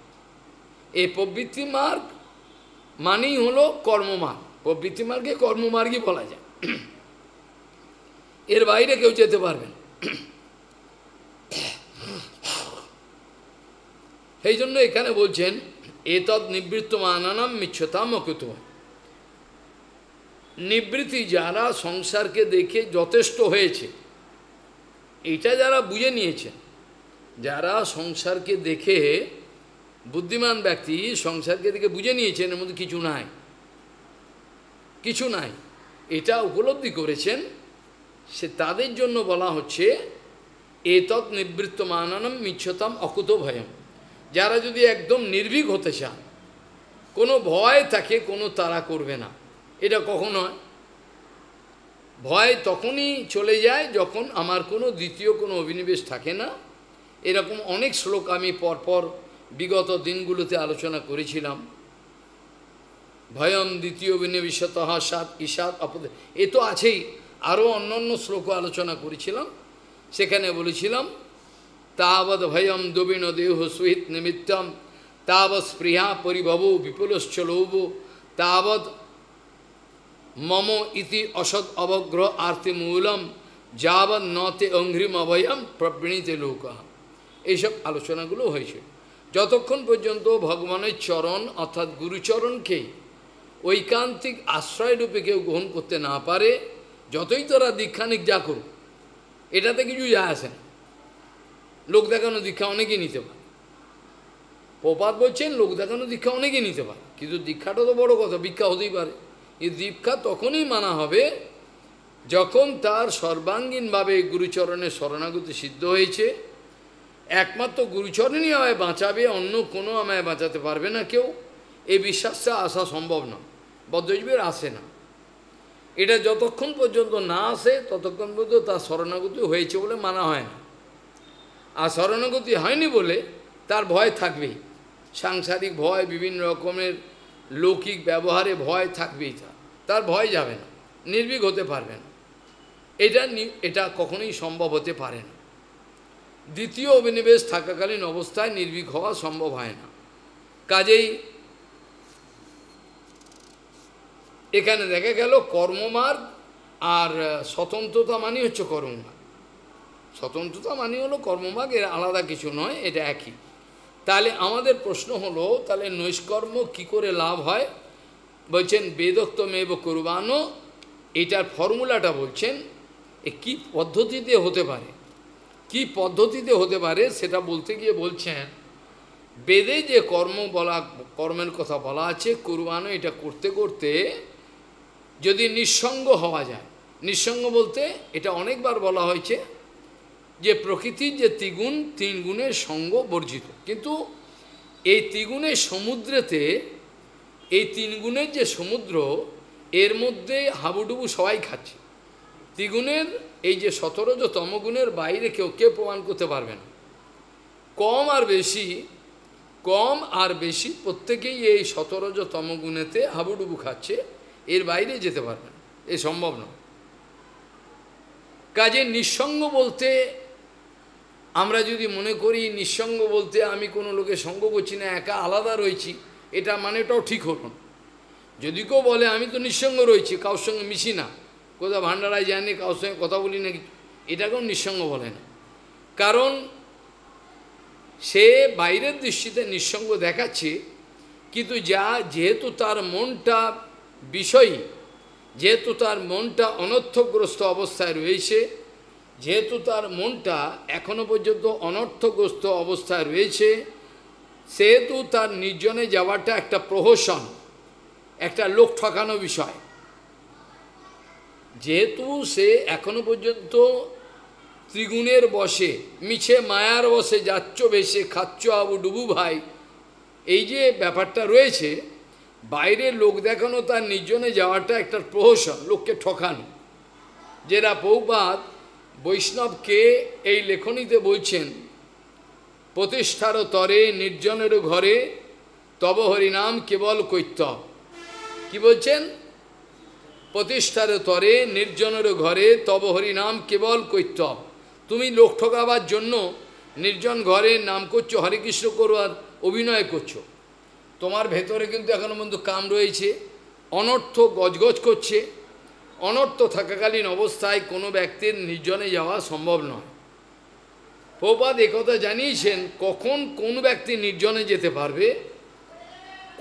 এই প্রবৃত্তি মার্গ মানেই হলো কর্মমার্গ প্রবৃত্তি মার্গে কর্মমার্গই বলা যায় এর বাইরে কেউ যেতে পারবেন সেই জন্য এখানে বলছেন তৎ নিবৃত্ত মানানাম মিচ্ছতাম মকুত নিবৃত্তি যারা সংসারকে দেখে যথেষ্ট হয়েছে এটা যারা বুঝে নিয়েছে যারা সংসারকে দেখে বুদ্ধিমান ব্যক্তি সংসারকে দেখে বুঝে নিয়েছেন এর মধ্যে কিছু নাই কিছু নাই এটা উপলব্ধি করেছেন সে তাদের জন্য বলা হচ্ছে তৎ নিবৃত্ত মাননম মিচ্ছতম অকুত ভয়ম যারা যদি একদম নির্ভীক হতে চান কোনো ভয় তাকে কোনো তারা করবে না এটা কখনো হয় ভয় তখনই চলে যায় যখন আমার কোনো দ্বিতীয় কোনো অভিনিবেশ থাকে না এরকম অনেক শ্লোক আমি পরপর বিগত দিনগুলোতে আলোচনা করেছিলাম ভয়ম দ্বিতীয় অভিনিবেশত সাত ঈশাত অপদে এ তো আছেই আরও অন্য অন্য শ্লোক আলোচনা করেছিলাম সেখানে বলেছিলাম তাবৎ ভয়ম দবিন দেহ সুহিত নিমিত্তম তাবৎ স্পৃহা পরিভব বিপুলশ্চ লৌব তাবৎ মম ইতি অসৎ অবগ্রহ আর্তিমূলম যাবৎ নতে অঙ্ঘ্রিম অভয়ম প্রবৃণীতে লোক এইসব আলোচনাগুলো হয়েছে যতক্ষণ পর্যন্ত ভগবানের চরণ অর্থাৎ গুরুচরণকে ঐকান্তিক আশ্রয়রূপে কেউ গ্রহণ করতে না পারে যতই তোরা দীক্ষানিক যা করুক এটাতে কিছু যা আসে না লোক দেখানো দীক্ষা অনেকেই নিতে পারে প্রপাত বলছেন লোক দেখানো দীক্ষা অনেকেই নিতে পারে কিন্তু দীক্ষাটা তো বড় কথা ভিক্ষা হতেই পারে এই দীক্ষা তখনই মানা হবে যখন তার সর্বাঙ্গীনভাবে গুরুচরণের শরণাগতি সিদ্ধ হয়েছে একমাত্র গুরুচরণই আমায় বাঁচাবে অন্য কোনো আমায় বাঁচাতে পারবে না কেউ এই বিশ্বাসটা আসা সম্ভব না বদ্ধজীবের আসে না এটা যতক্ষণ পর্যন্ত না আসে ততক্ষণ পর্যন্ত তার স্মরণাগতি হয়েছে বলে মানা হয় না আর স্মরণাগতি হয়নি বলে তার ভয় থাকবেই সাংসারিক ভয় বিভিন্ন রকমের লৌকিক ব্যবহারে ভয় থাকবেই তার তার ভয় যাবে না নির্ভীক হতে পারবে না এটা এটা কখনোই সম্ভব হতে পারে না দ্বিতীয় অভিনিবেশ থাকাকালীন অবস্থায় নির্ভীক হওয়া সম্ভব হয় না কাজেই এখানে দেখা গেল কর্মমার্গ আর স্বতন্ত্রতা মানে হচ্ছে কর্মমার্গ স্বতন্ত্রতা মানে হলো কর্মমার্গ এর আলাদা কিছু নয় এটা একই তাহলে আমাদের প্রশ্ন হলো তাহলে নৈষ্কর্ম কি করে লাভ হয় বলছেন বেদক্ত মেব কুরবানো এটার ফর্মুলাটা বলছেন এ কি পদ্ধতিতে হতে পারে কি পদ্ধতিতে হতে পারে সেটা বলতে গিয়ে বলছেন বেদে যে কর্ম বলা কর্মের কথা বলা আছে কুরবানো এটা করতে করতে যদি নিঃসঙ্গ হওয়া যায় নিঃসঙ্গ বলতে এটা অনেকবার বলা হয়েছে যে প্রকৃতির যে ত্রিগুণ তিন গুণের সঙ্গ বর্জিত কিন্তু এই ত্রিগুণের সমুদ্রেতে এই তিন গুণের যে সমুদ্র এর মধ্যে হাবুডুবু সবাই খাচ্ছে ত্রিগুণের এই যে সতেরো যে তমগুণের বাইরে কেউ কে প্রমাণ করতে পারবে না কম আর বেশি কম আর বেশি প্রত্যেকেই এই সতেরো যে তমগুণেতে হাবুডুবু খাচ্ছে এর বাইরে যেতে পারবে না এ সম্ভব নয় কাজে নিঃসঙ্গ বলতে আমরা যদি মনে করি নিঃসঙ্গ বলতে আমি কোনো লোকে সঙ্গ করছি না একা আলাদা রয়েছি এটা মানেটাও ঠিক হলো না যদি কেউ বলে আমি তো নিঃসঙ্গ রয়েছি কারোর সঙ্গে মিশি না কোথাও ভান্ডারায় যায়নি কারোর সঙ্গে কথা বলি না এটাকেও নিঃসঙ্গ বলে না কারণ সে বাইরের দৃষ্টিতে নিঃসঙ্গ দেখাচ্ছে কিন্তু যা যেহেতু তার মনটা বিষয়ই যেহেতু তার মনটা অনর্থগ্রস্ত অবস্থায় রয়েছে যেহেতু তার মনটা এখনো পর্যন্ত অনর্থগ্রস্ত অবস্থায় রয়েছে সেহেতু তার নির্জনে যাওয়াটা একটা প্রহসন একটা লোক ঠকানো বিষয় যেহেতু সে এখনো পর্যন্ত ত্রিগুণের বসে মিছে মায়ার বসে যাচ্ছ বেশে খাচ্ছ আবু ডুবু ভাই এই যে ব্যাপারটা রয়েছে বাইরে লোক দেখানো তার নির্জনে যাওয়াটা একটা প্রহসন লোককে ঠকানো যেটা বহুবাদ বৈষ্ণবকে এই লেখনীতে বলছেন প্রতিষ্ঠার তরে নির্জনের ঘরে তব হরিনাম কেবল কৈত্য কি বলছেন প্রতিষ্ঠার তরে নির্জনের ঘরে তব হরিনাম কেবল কৈত্য তুমি লোক ঠকাবার জন্য নির্জন ঘরে নাম করছো হরে কৃষ্ণ করবার অভিনয় করছো তোমার ভেতরে কিন্তু এখনও পর্যন্ত কাম রয়েছে অনর্থ গজগজ করছে অনর্থ থাকাকালীন অবস্থায় কোনো ব্যক্তির নির্জনে যাওয়া সম্ভব নয় প্রপাত একথা জানিয়েছেন কখন কোন ব্যক্তি নির্জনে যেতে পারবে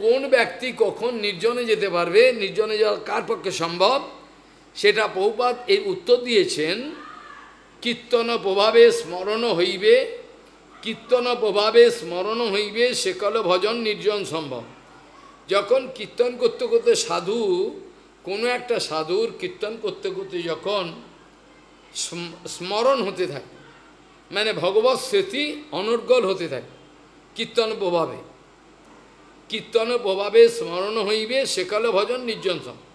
কোন ব্যক্তি কখন নির্জনে যেতে পারবে নির্জনে যাওয়া কার পক্ষে সম্ভব সেটা প্রপাত এই উত্তর দিয়েছেন কীর্তন প্রভাবে স্মরণ হইবে কীর্তন প্রভাবে স্মরণ হইবে সেকাল ভজন নির্জন সম্ভব যখন কীর্তন করতে করতে সাধু কোনো একটা সাধুর কীর্তন করতে করতে যখন স্মরণ হতে থাকে মানে ভগবত স্মৃতি অনর্গল হতে থাকে কীর্তন প্রভাবে কীর্তন প্রভাবে স্মরণ হইবে সেকাল ভজন নির্জন সম্ভব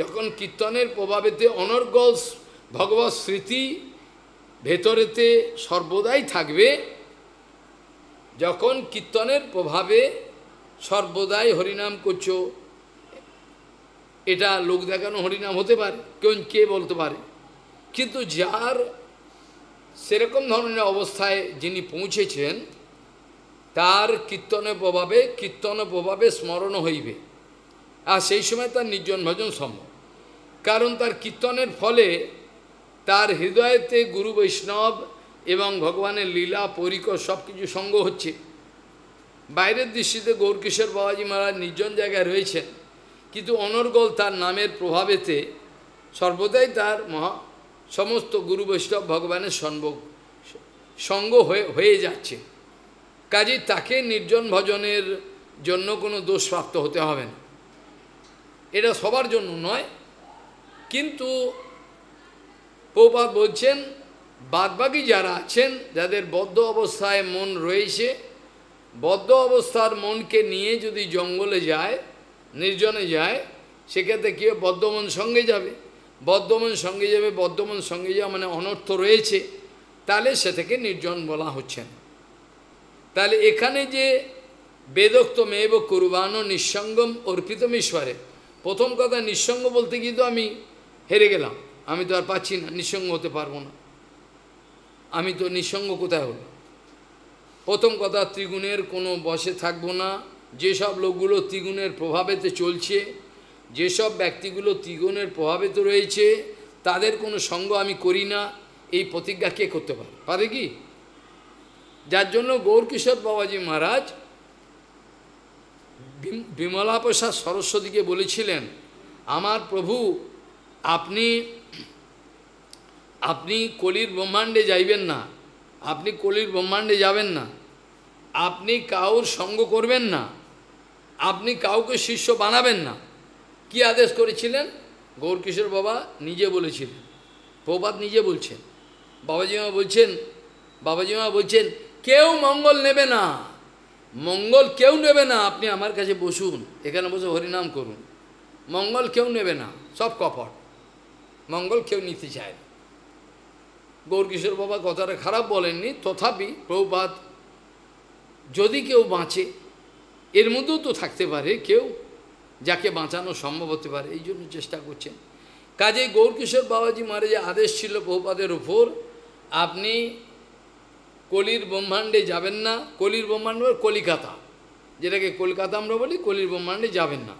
যখন কীর্তনের প্রভাবেতে অনর্গল ভগবত স্মৃতি ভেতরেতে সর্বদাই থাকবে যখন কীর্তনের প্রভাবে সর্বদাই হরিনাম করছো এটা লোক দেখানো হরিনাম হতে পারে কেউ কে বলতে পারে কিন্তু যার সেরকম ধরনের অবস্থায় যিনি পৌঁছেছেন তার কীর্তনের প্রভাবে কীর্তন প্রভাবে স্মরণ হইবে আর সেই সময় তার নির্জন ভজন সম্ভব কারণ তার কীর্তনের ফলে তার হৃদয়তে গুরু বৈষ্ণব এবং ভগবানের লীলা পরিকর সব কিছু সঙ্গ হচ্ছে বাইরের দৃষ্টিতে গৌরকিশোর বাবাজি মহারাজ নির্জন জায়গায় রয়েছেন কিন্তু অনর্গল তার নামের প্রভাবেতে সর্বদাই তার মহা সমস্ত গুরু বৈষ্ণব ভগবানের সন্ভোগ সঙ্গ হয়ে হয়ে যাচ্ছে কাজে তাকে নির্জন ভজনের জন্য কোনো দোষ প্রাপ্ত হতে হবে না এটা সবার জন্য নয় কিন্তু প্রপাত বলছেন বাদবাকি যারা আছেন যাদের বদ্ধ অবস্থায় মন রয়েছে বদ্ধ অবস্থার মনকে নিয়ে যদি জঙ্গলে যায় নির্জনে যায় সেক্ষেত্রে কেউ বদ্ধমন সঙ্গে যাবে বদ্ধমন সঙ্গে যাবে বদ্ধমন সঙ্গে যাওয়া মানে অনর্থ রয়েছে তাহলে সে থেকে নির্জন বলা হচ্ছে না তাহলে এখানে যে বেদোক্ত মেব কুরবান নিঃসঙ্গম অর্পিতম ঈশ্বরে প্রথম কথা নিঃসঙ্গ বলতে কিন্তু আমি হেরে গেলাম আমি তো আর পাচ্ছি না নিঃসঙ্গ হতে পারবো না আমি তো নিঃসঙ্গ কোথায় হল প্রথম কথা ত্রিগুণের কোনো বসে থাকবো না যেসব লোকগুলো ত্রিগুণের প্রভাবেতে চলছে যেসব ব্যক্তিগুলো ত্রিগুণের প্রভাবিত রয়েছে তাদের কোনো সঙ্গ আমি করি না এই প্রতিজ্ঞা কে করতে পারে পারে কি যার জন্য গৌরকিশোর বাবাজি মহারাজ বিমলা প্রসাদ সরস্বতীকে বলেছিলেন আমার প্রভু আপনি আপনি কলির ব্রহ্মাণ্ডে যাইবেন না আপনি কলির ব্রহ্মাণ্ডে যাবেন না আপনি কাউর সঙ্গ করবেন না আপনি কাউকে শিষ্য বানাবেন না কি আদেশ করেছিলেন গৌরকিশোর বাবা নিজে বলেছিলেন প্রবাদ নিজে বলছেন বাবাজিমা বলছেন বাবাজিমা বলছেন কেউ মঙ্গল নেবে না মঙ্গল কেউ নেবে না আপনি আমার কাছে বসুন এখানে বসে হরিনাম করুন মঙ্গল কেউ নেবে না সব কপট মঙ্গল কেউ নিতে চায় না গৌরকিশোর বাবা কথাটা খারাপ বলেননি তথাপি প্রভুপাত যদি কেউ বাঁচে এর মধ্যেও তো থাকতে পারে কেউ যাকে বাঁচানো সম্ভব হতে পারে এই জন্য চেষ্টা করছেন কাজে গৌরকিশোর বাবাজি মারে যে আদেশ ছিল প্রভুপাদের উপর আপনি কলির ব্রহ্মাণ্ডে যাবেন না কলির ব্রহ্মাণ্ড মানে কলিকাতা যেটাকে কলকাতা আমরা বলি কলির ব্রহ্মাণ্ডে যাবেন না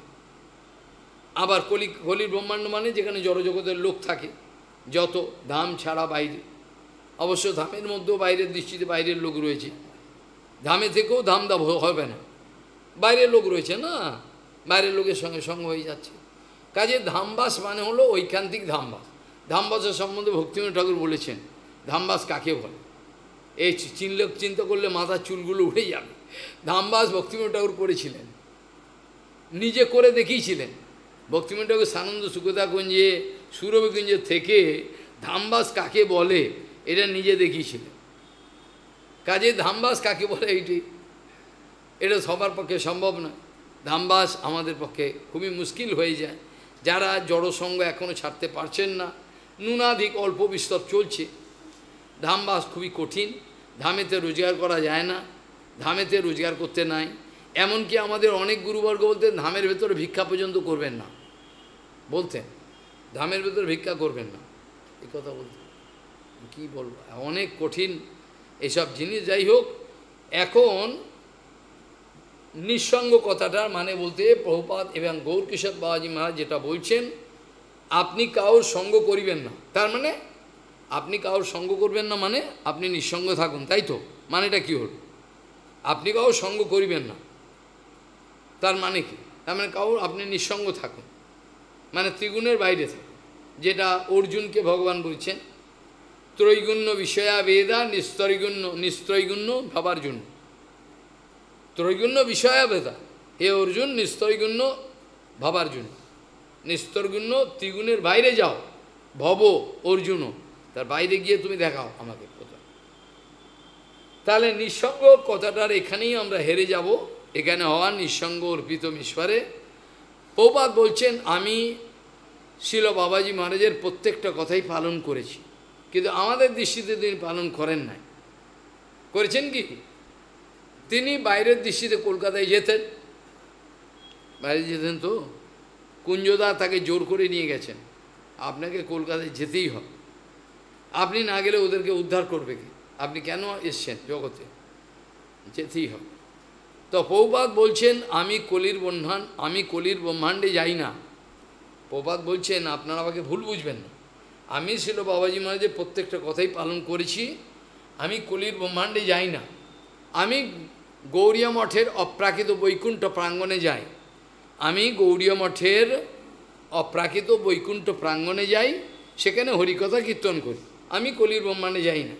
আবার কলি কলির ব্রহ্মাণ্ড মানে যেখানে জড়জগতের লোক থাকে যত ধাম ছাড়া বাইরে অবশ্য ধামের মধ্যেও বাইরের দৃষ্টিতে বাইরের লোক রয়েছে ধামে থেকেও ধাম দাম হবে না বাইরের লোক রয়েছে না বাইরের লোকের সঙ্গে সঙ্গ হয়ে যাচ্ছে কাজে ধামবাস মানে হলো ঐকান্তিক ধামবাস ধামবাসের সম্বন্ধে ভক্তিম ঠাকুর বলেছেন ধামবাস কাকে বলে এই চিনল চিন্তা করলে মাথার চুলগুলো উঠে যাবে ধামবাস ভক্তিময় ঠাকুর করেছিলেন নিজে করে দেখিয়েছিলেন ভক্তিময় ঠাকুর সানন্দ সুকতাগঞ্জে সুরভিগঞ্জে থেকে ধামবাস কাকে বলে এটা নিজে দেখিয়েছিলেন কাজে ধামবাস কাকে বলে এইটি এটা সবার পক্ষে সম্ভব নয় ধামবাস আমাদের পক্ষে খুবই মুশকিল হয়ে যায় যারা জড়সঙ্গ এখনও ছাড়তে পারছেন না নুনাধিক অল্প বিস্তর চলছে ধামবাস খুবই কঠিন ধামেতে রোজগার করা যায় না ধামেতে রোজগার করতে নাই এমনকি আমাদের অনেক গুরুবর্গ বলতেন ধামের ভেতরে ভিক্ষা পর্যন্ত করবেন না বলতেন ধামের ভেতরে ভিক্ষা করবেন না এই কথা বলতেন কি বলবো অনেক কঠিন এসব জিনিস যাই হোক এখন নিঃসঙ্গ কথাটার মানে বলতে প্রভুপাত এবং গৌরকিশোর বাবাজি মহারাজ যেটা বলছেন আপনি কাউর সঙ্গ করিবেন না তার মানে আপনি কাউর সঙ্গ করবেন না মানে আপনি নিঃসঙ্গ থাকুন তাই তো মানেটা কী হল আপনি কাউর সঙ্গ করিবেন না তার মানে কি তার মানে কাউর আপনি নিঃসঙ্গ থাকুন মানে ত্রিগুণের বাইরে থাকুন যেটা অর্জুনকে ভগবান বলছেন ত্রৈগুণ্য বিষয়া বেদা নিস্তরিগুণ্য নিস্ত্রৈগুণ্য ভাবার জন্য ত্রৈগুণ্য বিষয়া বেদা হে অর্জুন নিস্তরিগুণ্য ভাবার জন্য নিস্তরগুণ্য ত্রিগুণের বাইরে যাও ভব অর্জুনও তার বাইরে গিয়ে তুমি দেখাও আমাকে কোথাও তাহলে নিঃসঙ্গ কথাটার এখানেই আমরা হেরে যাব এখানে হওয়া নিঃসঙ্গ অর্পিত ঈশ্বরে পৌপাত বলছেন আমি শিল বাবাজি মহারাজের প্রত্যেকটা কথাই পালন করেছি কিন্তু আমাদের দৃষ্টিতে তিনি পালন করেন নাই করেছেন কি তিনি বাইরের দৃষ্টিতে কলকাতায় যেতেন বাইরে যেতেন তো কুঞ্জদা তাকে জোর করে নিয়ে গেছেন আপনাকে কলকাতায় যেতেই হবে আপনি না গেলে ওদেরকে উদ্ধার করবে কি আপনি কেন এসছেন জগতে যেতেই হবে তো পৌপাত বলছেন আমি কলির ব্রহ্মাণ্ড আমি কলির ব্রহ্মাণ্ডে যাই না পৌপাত বলছেন আপনারা আমাকে ভুল বুঝবেন না আমি ছিল বাবাজি মহারাজের প্রত্যেকটা কথাই পালন করেছি আমি কলির ব্রহ্মাণ্ডে যাই না আমি গৌরিয়া মঠের অপ্রাকৃত বৈকুণ্ঠ প্রাঙ্গণে যাই আমি গৌরীয় মঠের অপ্রাকৃত বৈকুণ্ঠ প্রাঙ্গণে যাই সেখানে হরিকথা কীর্তন করি আমি কলির ব্রহ্মাণ্ডে যাই না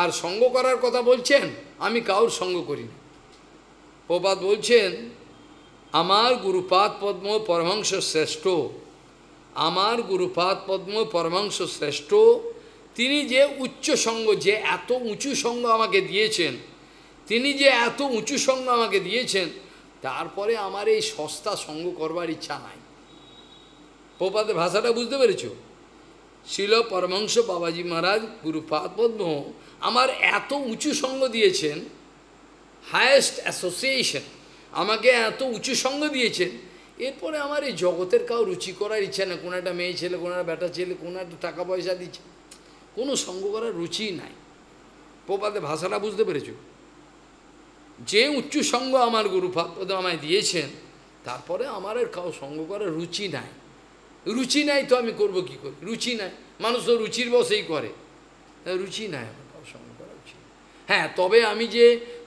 আর সঙ্গ করার কথা বলছেন আমি কাউর সঙ্গ করি না প্রপাত বলছেন আমার গুরুপাদ পদ্ম পরমংস শ্রেষ্ঠ আমার গুরুপাদ পদ্ম পরমাংশ শ্রেষ্ঠ তিনি যে উচ্চ সঙ্গ যে এত উঁচু সঙ্গ আমাকে দিয়েছেন তিনি যে এত উঁচু সঙ্গ আমাকে দিয়েছেন তারপরে আমার এই সস্তা সঙ্গ করবার ইচ্ছা নাই প্রপাতের ভাষাটা বুঝতে পেরেছ শিল পরমাংশ বাবাজি মহারাজ গুরুপাদ পদ্ম আমার এত উঁচু সঙ্গ দিয়েছেন হায়েস্ট অ্যাসোসিয়েশন আমাকে এত উঁচু সঙ্গ দিয়েছেন এরপরে আমার এই জগতের কাউ রুচি করার ইচ্ছা না কোনো একটা মেয়ে ছেলে কোনো একটা বেটা ছেলে কোনো একটা টাকা পয়সা দিচ্ছে কোনো সঙ্গ করার রুচি নাই প্রপাতে ভাষাটা বুঝতে পেরেছ যে উচ্চ সঙ্গ আমার গুরুপাদ আমায় দিয়েছেন তারপরে আমার আর কাউ সঙ্গ করার রুচি নাই রুচি নাই তো আমি করব কি করে রুচি নাই মানুষ তো রুচির বসেই করে রুচি নাই আমার কাউ সঙ্গ করা রুচি হ্যাঁ তবে আমি যে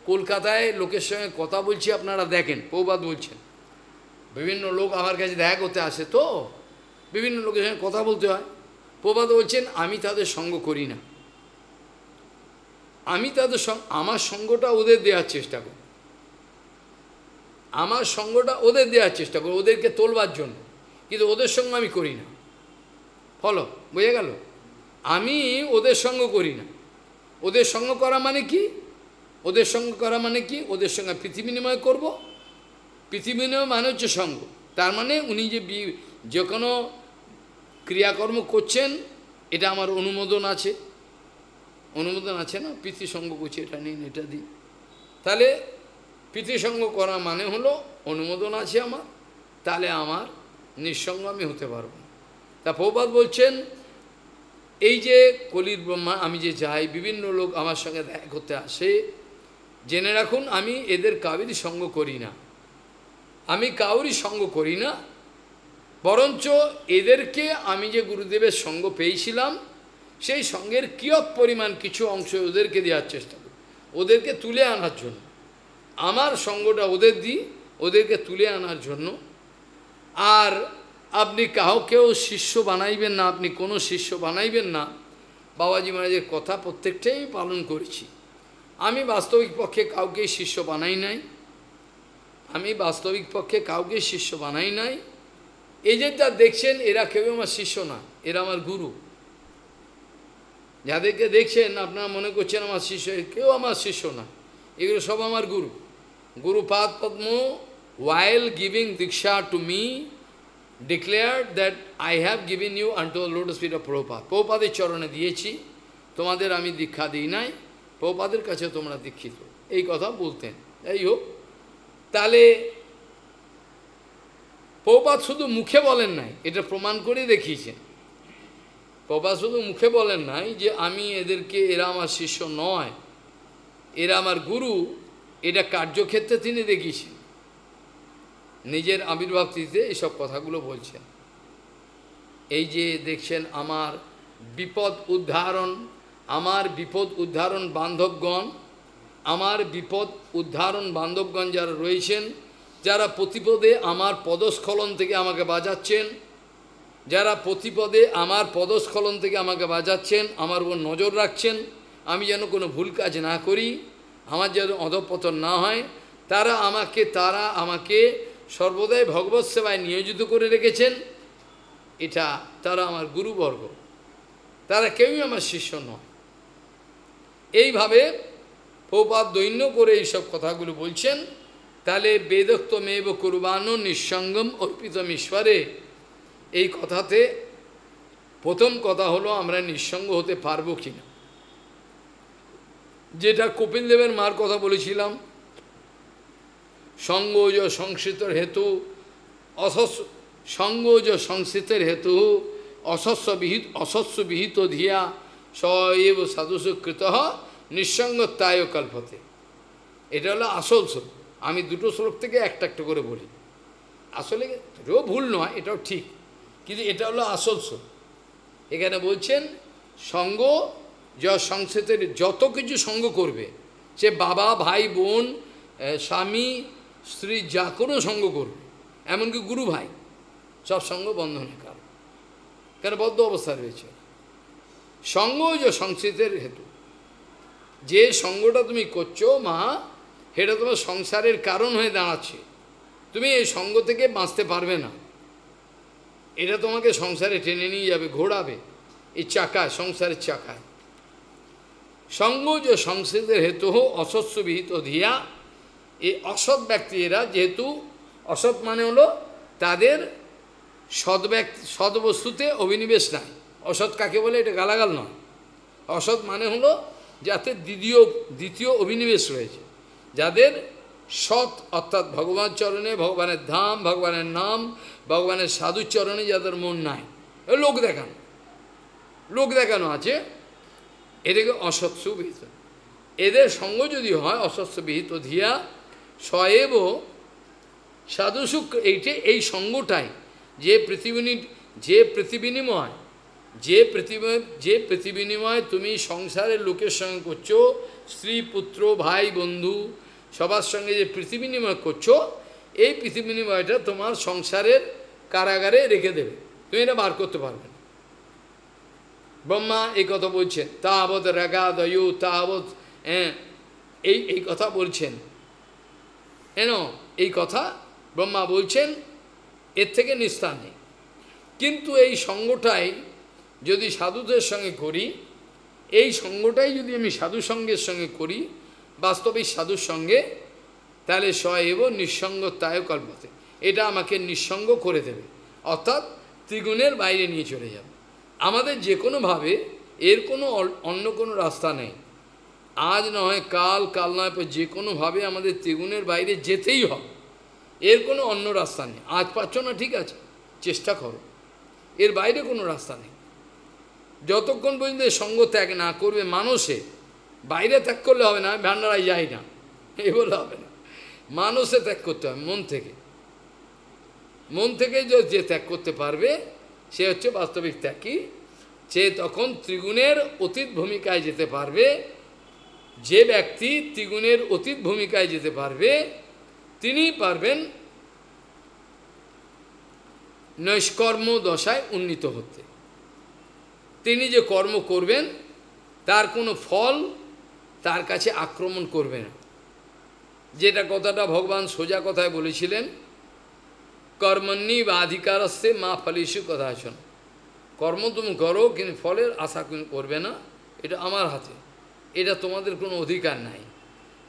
কলকাতায় লোকের সঙ্গে কথা বলছি আপনারা দেখেন প্রবাদ বলছেন বিভিন্ন লোক আমার কাছে দেখা করতে আসে তো বিভিন্ন লোকের সঙ্গে কথা বলতে হয় প্রবাদ বলছেন আমি তাদের সঙ্গ করি না আমি তাদের আমার সঙ্গটা ওদের দেওয়ার চেষ্টা করি আমার সঙ্গটা ওদের দেওয়ার চেষ্টা করি ওদেরকে তোলবার জন্য কিন্তু ওদের সঙ্গ আমি করি না ফলো বুঝে গেল আমি ওদের সঙ্গ করি না ওদের সঙ্গ করা মানে কি ওদের সঙ্গ করা মানে কি ওদের সঙ্গে পৃথিবী নিময় করবো পৃথিবীনেও মানে হচ্ছে সঙ্গ তার মানে উনি যে যে কোনো ক্রিয়াকর্ম করছেন এটা আমার অনুমোদন আছে অনুমোদন আছে না সঙ্গ করছি এটা নিন এটা দিন তাহলে পিতৃসঙ্গ করা মানে হলো অনুমোদন আছে আমার তাহলে আমার নিঃসঙ্গ আমি হতে পারব তা প্রবাদ বলছেন এই যে কলির ব্রহ্মা আমি যে যাই বিভিন্ন লোক আমার সঙ্গে দেখা করতে আসে জেনে রাখুন আমি এদের কাবির সঙ্গ করি না আমি কাউরি সঙ্গ করি না বরঞ্চ এদেরকে আমি যে গুরুদেবের সঙ্গ পেয়েছিলাম সেই সঙ্গের কিয়ক পরিমাণ কিছু অংশ ওদেরকে দেওয়ার চেষ্টা করি ওদেরকে তুলে আনার জন্য আমার সঙ্গটা ওদের দিই ওদেরকে তুলে আনার জন্য আর আপনি কাউকেও শিষ্য বানাইবেন না আপনি কোনো শিষ্য বানাইবেন না বাবাজি মহারাজের কথা প্রত্যেকটাই পালন করেছি আমি বাস্তবিক পক্ষে কাউকে শিষ্য বানাই নাই আমি বাস্তবিক পক্ষে কাউকে শিষ্য বানাই নাই এই যে যা দেখছেন এরা কেউ আমার শিষ্য না এরা আমার গুরু যাদেরকে দেখছেন আপনারা মনে করছেন আমার শিষ্য কেউ আমার শিষ্য না এগুলো সব আমার গুরু পাদ পদ্ম ওয়াইল গিভিং দীক্ষা to me declare that I have given you unto the lotus feet অফ Prabhupada. Prabhupada চরণে দিয়েছি তোমাদের আমি দীক্ষা দিই নাই প্রভুপাদের কাছে তোমরা দীক্ষিত এই কথা বলতেন যাই হোক তাহলে প্রপাত শুধু মুখে বলেন নাই এটা প্রমাণ করে দেখিয়েছেন প্রপাত শুধু মুখে বলেন নাই যে আমি এদেরকে এরা আমার শিষ্য নয় এরা আমার গুরু এটা কার্যক্ষেত্রে তিনি দেখিয়েছেন নিজের আবির্ভাব তিথিতে এইসব কথাগুলো বলছেন এই যে দেখছেন আমার বিপদ উদ্ধারণ আমার বিপদ উদ্ধারণ বান্ধবগণ আমার বিপদ উদ্ধারণ বান্ধবগণ যারা রয়েছেন যারা প্রতিপদে আমার পদস্খলন থেকে আমাকে বাজাচ্ছেন যারা প্রতিপদে আমার পদস্খলন থেকে আমাকে বাজাচ্ছেন আমার উপর নজর রাখছেন আমি যেন কোনো ভুল কাজ না করি আমার যেন অধপতন না হয় তারা আমাকে তারা আমাকে সর্বদাই ভগবত সেবায় নিয়োজিত করে রেখেছেন এটা তারা আমার গুরুবর্গ তারা কেউই আমার শিষ্য নয় এইভাবে প্রপাত দৈন্য করে এইসব কথাগুলো বলছেন তাহলে বেদক্ত মেব কুরবান নিঃসঙ্গম অর্পিতম ঈশ্বরে এই কথাতে প্রথম কথা হলো আমরা নিঃসঙ্গ হতে পারবো কি না যেটা কপিল দেবের মার কথা বলেছিলাম সঙ্গজ সংসিতের হেতু সঙ্গ সঙ্গজ সংস্কৃতের হেতু অসস্য বিহিত অসস্য বিহিত ধিয়া স এব সাধুষ নিঃসঙ্গত্যায় কল্পতে এটা হলো আসল শ্লোক আমি দুটো শ্লোক থেকে একটা একটা করে বলি আসলে দুটোও ভুল নয় এটাও ঠিক কিন্তু এটা হলো আসল শ্লোক এখানে বলছেন সঙ্গ যা সংসেতের যত কিছু সঙ্গ করবে সে বাবা ভাই বোন স্বামী স্ত্রী যা কোনো সঙ্গ করবে এমনকি গুরু ভাই সব সঙ্গ বন্ধনে কারণ কেন বদ্ধ অবস্থা রয়েছে সঙ্গ যে সংসিতের হেতু যে সঙ্গটা তুমি করছো মা সেটা তোমার সংসারের কারণ হয়ে দাঁড়াচ্ছে তুমি এই সঙ্গ থেকে বাঁচতে পারবে না এটা তোমাকে সংসারে টেনে নিয়ে যাবে ঘোরাবে এই চাকা সংসারের চাকা সঙ্গ যে সংসারের হেতু অসস্য বিহিত ধিয়া এই অসৎ ব্যক্তি এরা যেহেতু অসৎ মানে হলো তাদের সৎ ব্যক্তি সৎ বস্তুতে অভিনিবেশ নাই অসৎ কাকে বলে এটা গালাগাল নয় অসৎ মানে হলো যাতে দ্বিতীয় দ্বিতীয় অভিনিবেশ রয়েছে যাদের সৎ অর্থাৎ ভগবান চরণে ভগবানের ধাম ভগবানের নাম ভগবানের সাধু চরণে যাদের মন নাই লোক দেখানো লোক দেখানো আছে এটাকে অসৎস্য বিহিত এদের সঙ্গ যদি হয় অসৎস্য বিহিত ধিয়া সয়েব সাধুসুখ এইটে এই সঙ্গটাই যে পৃথিবী যে পৃথিবী নিময় যে পৃথিবী যে পৃথিবিনিময় তুমি সংসারের লোকের সঙ্গে করছো স্ত্রী পুত্র ভাই বন্ধু সবার সঙ্গে যে পৃথিবিনিময় করছো এই পৃথিবিনিময়টা তোমার সংসারের কারাগারে রেখে দেবে তুমি এটা বার করতে পারবে ব্রহ্মা এই কথা বলছেন তাহব রাগা দয়ু তাহব হ্যাঁ এই এই কথা বলছেন এন এই কথা ব্রহ্মা বলছেন এর থেকে নিস্তার নেই কিন্তু এই সঙ্গটাই যদি সাধুদের সঙ্গে করি এই সঙ্গটাই যদি আমি সাধু সঙ্গের সঙ্গে করি বাস্তবিক সাধুর সঙ্গে তাহলে স্বয়ব নিঃসঙ্গ তায় কল্পতে এটা আমাকে নিঃসঙ্গ করে দেবে অর্থাৎ ত্রিগুণের বাইরে নিয়ে চলে যাবে আমাদের যে কোনোভাবে এর কোনো অন্য কোনো রাস্তা নেই আজ নয় কাল কাল নয় পর যে কোনোভাবে আমাদের ত্রিগুণের বাইরে যেতেই হবে এর কোনো অন্য রাস্তা নেই আজ পাচ্ছ না ঠিক আছে চেষ্টা করো এর বাইরে কোনো রাস্তা নেই যতক্ষণ পর্যন্ত সঙ্গ ত্যাগ না করবে মানুষে বাইরে ত্যাগ করলে হবে না ভান্ডারায় যাই না এই বলে হবে না মানুষে ত্যাগ করতে হবে মন থেকে মন থেকে যে ত্যাগ করতে পারবে সে হচ্ছে বাস্তবিক ত্যাগী সে তখন ত্রিগুণের অতীত ভূমিকায় যেতে পারবে যে ব্যক্তি ত্রিগুণের অতীত ভূমিকায় যেতে পারবে তিনি পারবেন নৈষ্কর্ম দশায় উন্নীত হতে তিনি যে কর্ম করবেন তার কোনো ফল তার কাছে আক্রমণ করবে না যেটা কথাটা ভগবান সোজা কথায় বলেছিলেন কর্মণ্যি বা আসছে মা ফলেশু কথা আছেন কর্ম তুমি করো কিন্তু ফলের আশা করবে না এটা আমার হাতে এটা তোমাদের কোনো অধিকার নাই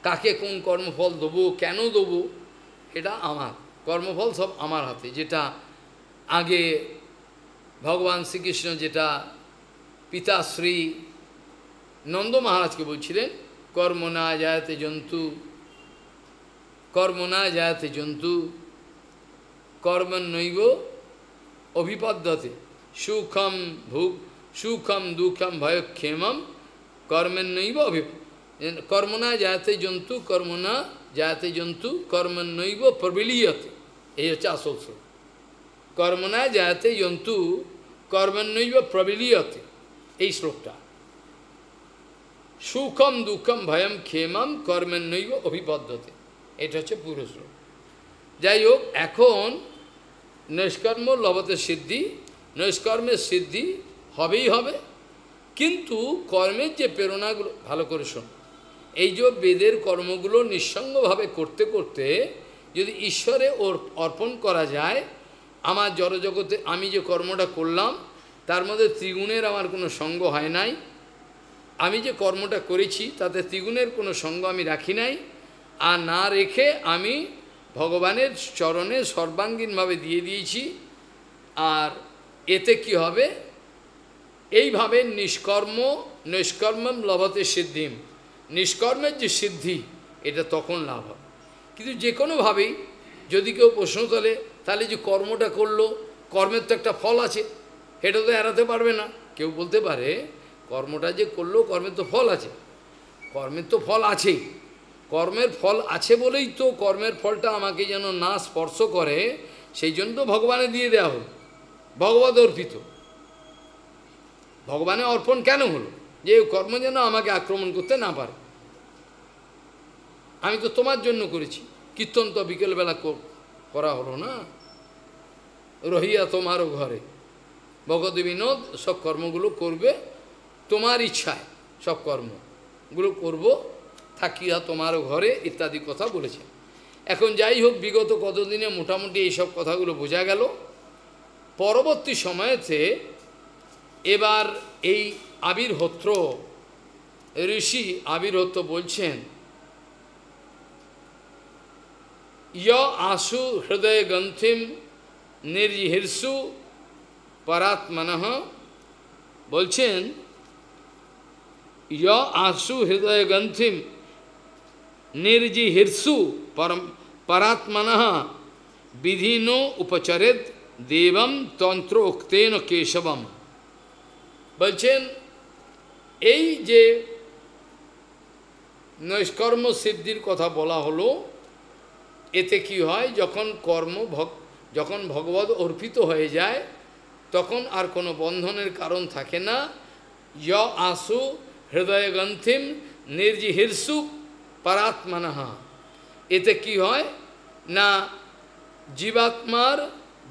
কাকে কোন কর্মফল দেবো কেন দেবো এটা আমার কর্মফল সব আমার হাতে যেটা আগে ভগবান শ্রীকৃষ্ণ যেটা পিতা শ্রী নন্দ মহারাজকে বলছিলেন কর্ম না যায়তে জন্তু কর্ম না যায়তে জন্তু কর্ম নৈব অভিপদ্যতে সুখম ভুগ সুখম দুঃখম ভয়ক্ষেমম কর্মের নৈব অভি কর্ম না যাতে জন্তু কর্ম না যাতে জন্তু কর্ম নৈব প্রবিলিয়তে এই হচ্ছে আসল শ্লোক কর্ম না যাতে জন্তু কর্ম নৈব প্রবিলিয়তে এই শ্লোকটা সুখম দুঃখম ভয়ম ক্ষেমাম কর্মেন্নৈব অভিপদ্ধতে এটা হচ্ছে পুরো শ্লোক যাই হোক এখন নৈষ্কর্ম লবতের সিদ্ধি নৈষ্কর্মের সিদ্ধি হবেই হবে কিন্তু কর্মের যে প্রেরণাগুলো ভালো করে শোন এই যে বেদের কর্মগুলো নিঃসঙ্গভাবে করতে করতে যদি ঈশ্বরে অর্পণ করা যায় আমার জড়জগতে আমি যে কর্মটা করলাম তার মধ্যে ত্রিগুণের আমার কোনো সঙ্গ হয় নাই আমি যে কর্মটা করেছি তাতে ত্রিগুণের কোনো সঙ্গ আমি রাখি নাই আর না রেখে আমি ভগবানের চরণে সর্বাঙ্গীনভাবে দিয়ে দিয়েছি আর এতে কি হবে এইভাবে নিষ্কর্ম নিষ্কর্মম লভতে সিদ্ধিম নিষ্কর্মের যে সিদ্ধি এটা তখন লাভ হবে কিন্তু যে কোনোভাবেই যদি কেউ প্রশ্ন তোলে তাহলে যে কর্মটা করলো কর্মের তো একটা ফল আছে এটা তো এড়াতে পারবে না কেউ বলতে পারে কর্মটা যে করলো কর্মের তো ফল আছে কর্মের তো ফল আছেই কর্মের ফল আছে বলেই তো কর্মের ফলটা আমাকে যেন না স্পর্শ করে সেই জন্য তো ভগবানে দিয়ে দেওয়া হলো ভগবত অর্পিত ভগবানে অর্পণ কেন হলো যে কর্ম যেন আমাকে আক্রমণ করতে না পারে আমি তো তোমার জন্য করেছি কীর্তন তো বিকেলবেলা করা হলো না রহিয়া তোমারও ঘরে ভগত বিনোদ সব কর্মগুলো করবে তোমার ইচ্ছায় সব কর্মগুলো করব থাকিয়া তোমারও ঘরে ইত্যাদি কথা বলেছে এখন যাই হোক বিগত কতদিনে মোটামুটি এইসব কথাগুলো বোঝা গেল পরবর্তী সময়েতে এবার এই আবির্হত্র ঋষি আবির্ভত্র বলছেন ইয় আশু হৃদয় গ্রন্থিম निर्हिर्षु পরাত্মন বলছেন য আশু হৃদয় গ্রন্থিম নির্জি হিরসু পরম পরাত্মন বিধিন উপচরিত দেবম তন্ত্রোক্তেন কেশবম বলছেন এই যে নৈষ্কর্ম সিদ্ধির কথা বলা হলো এতে কি হয় যখন কর্ম যখন ভগবত অর্পিত হয়ে যায় তখন আর কোনো বন্ধনের কারণ থাকে না য আসু হৃদয় গ্রন্থিম নির্জিহিরসু পরাত্মানাহা এতে কি হয় না জীবাত্মার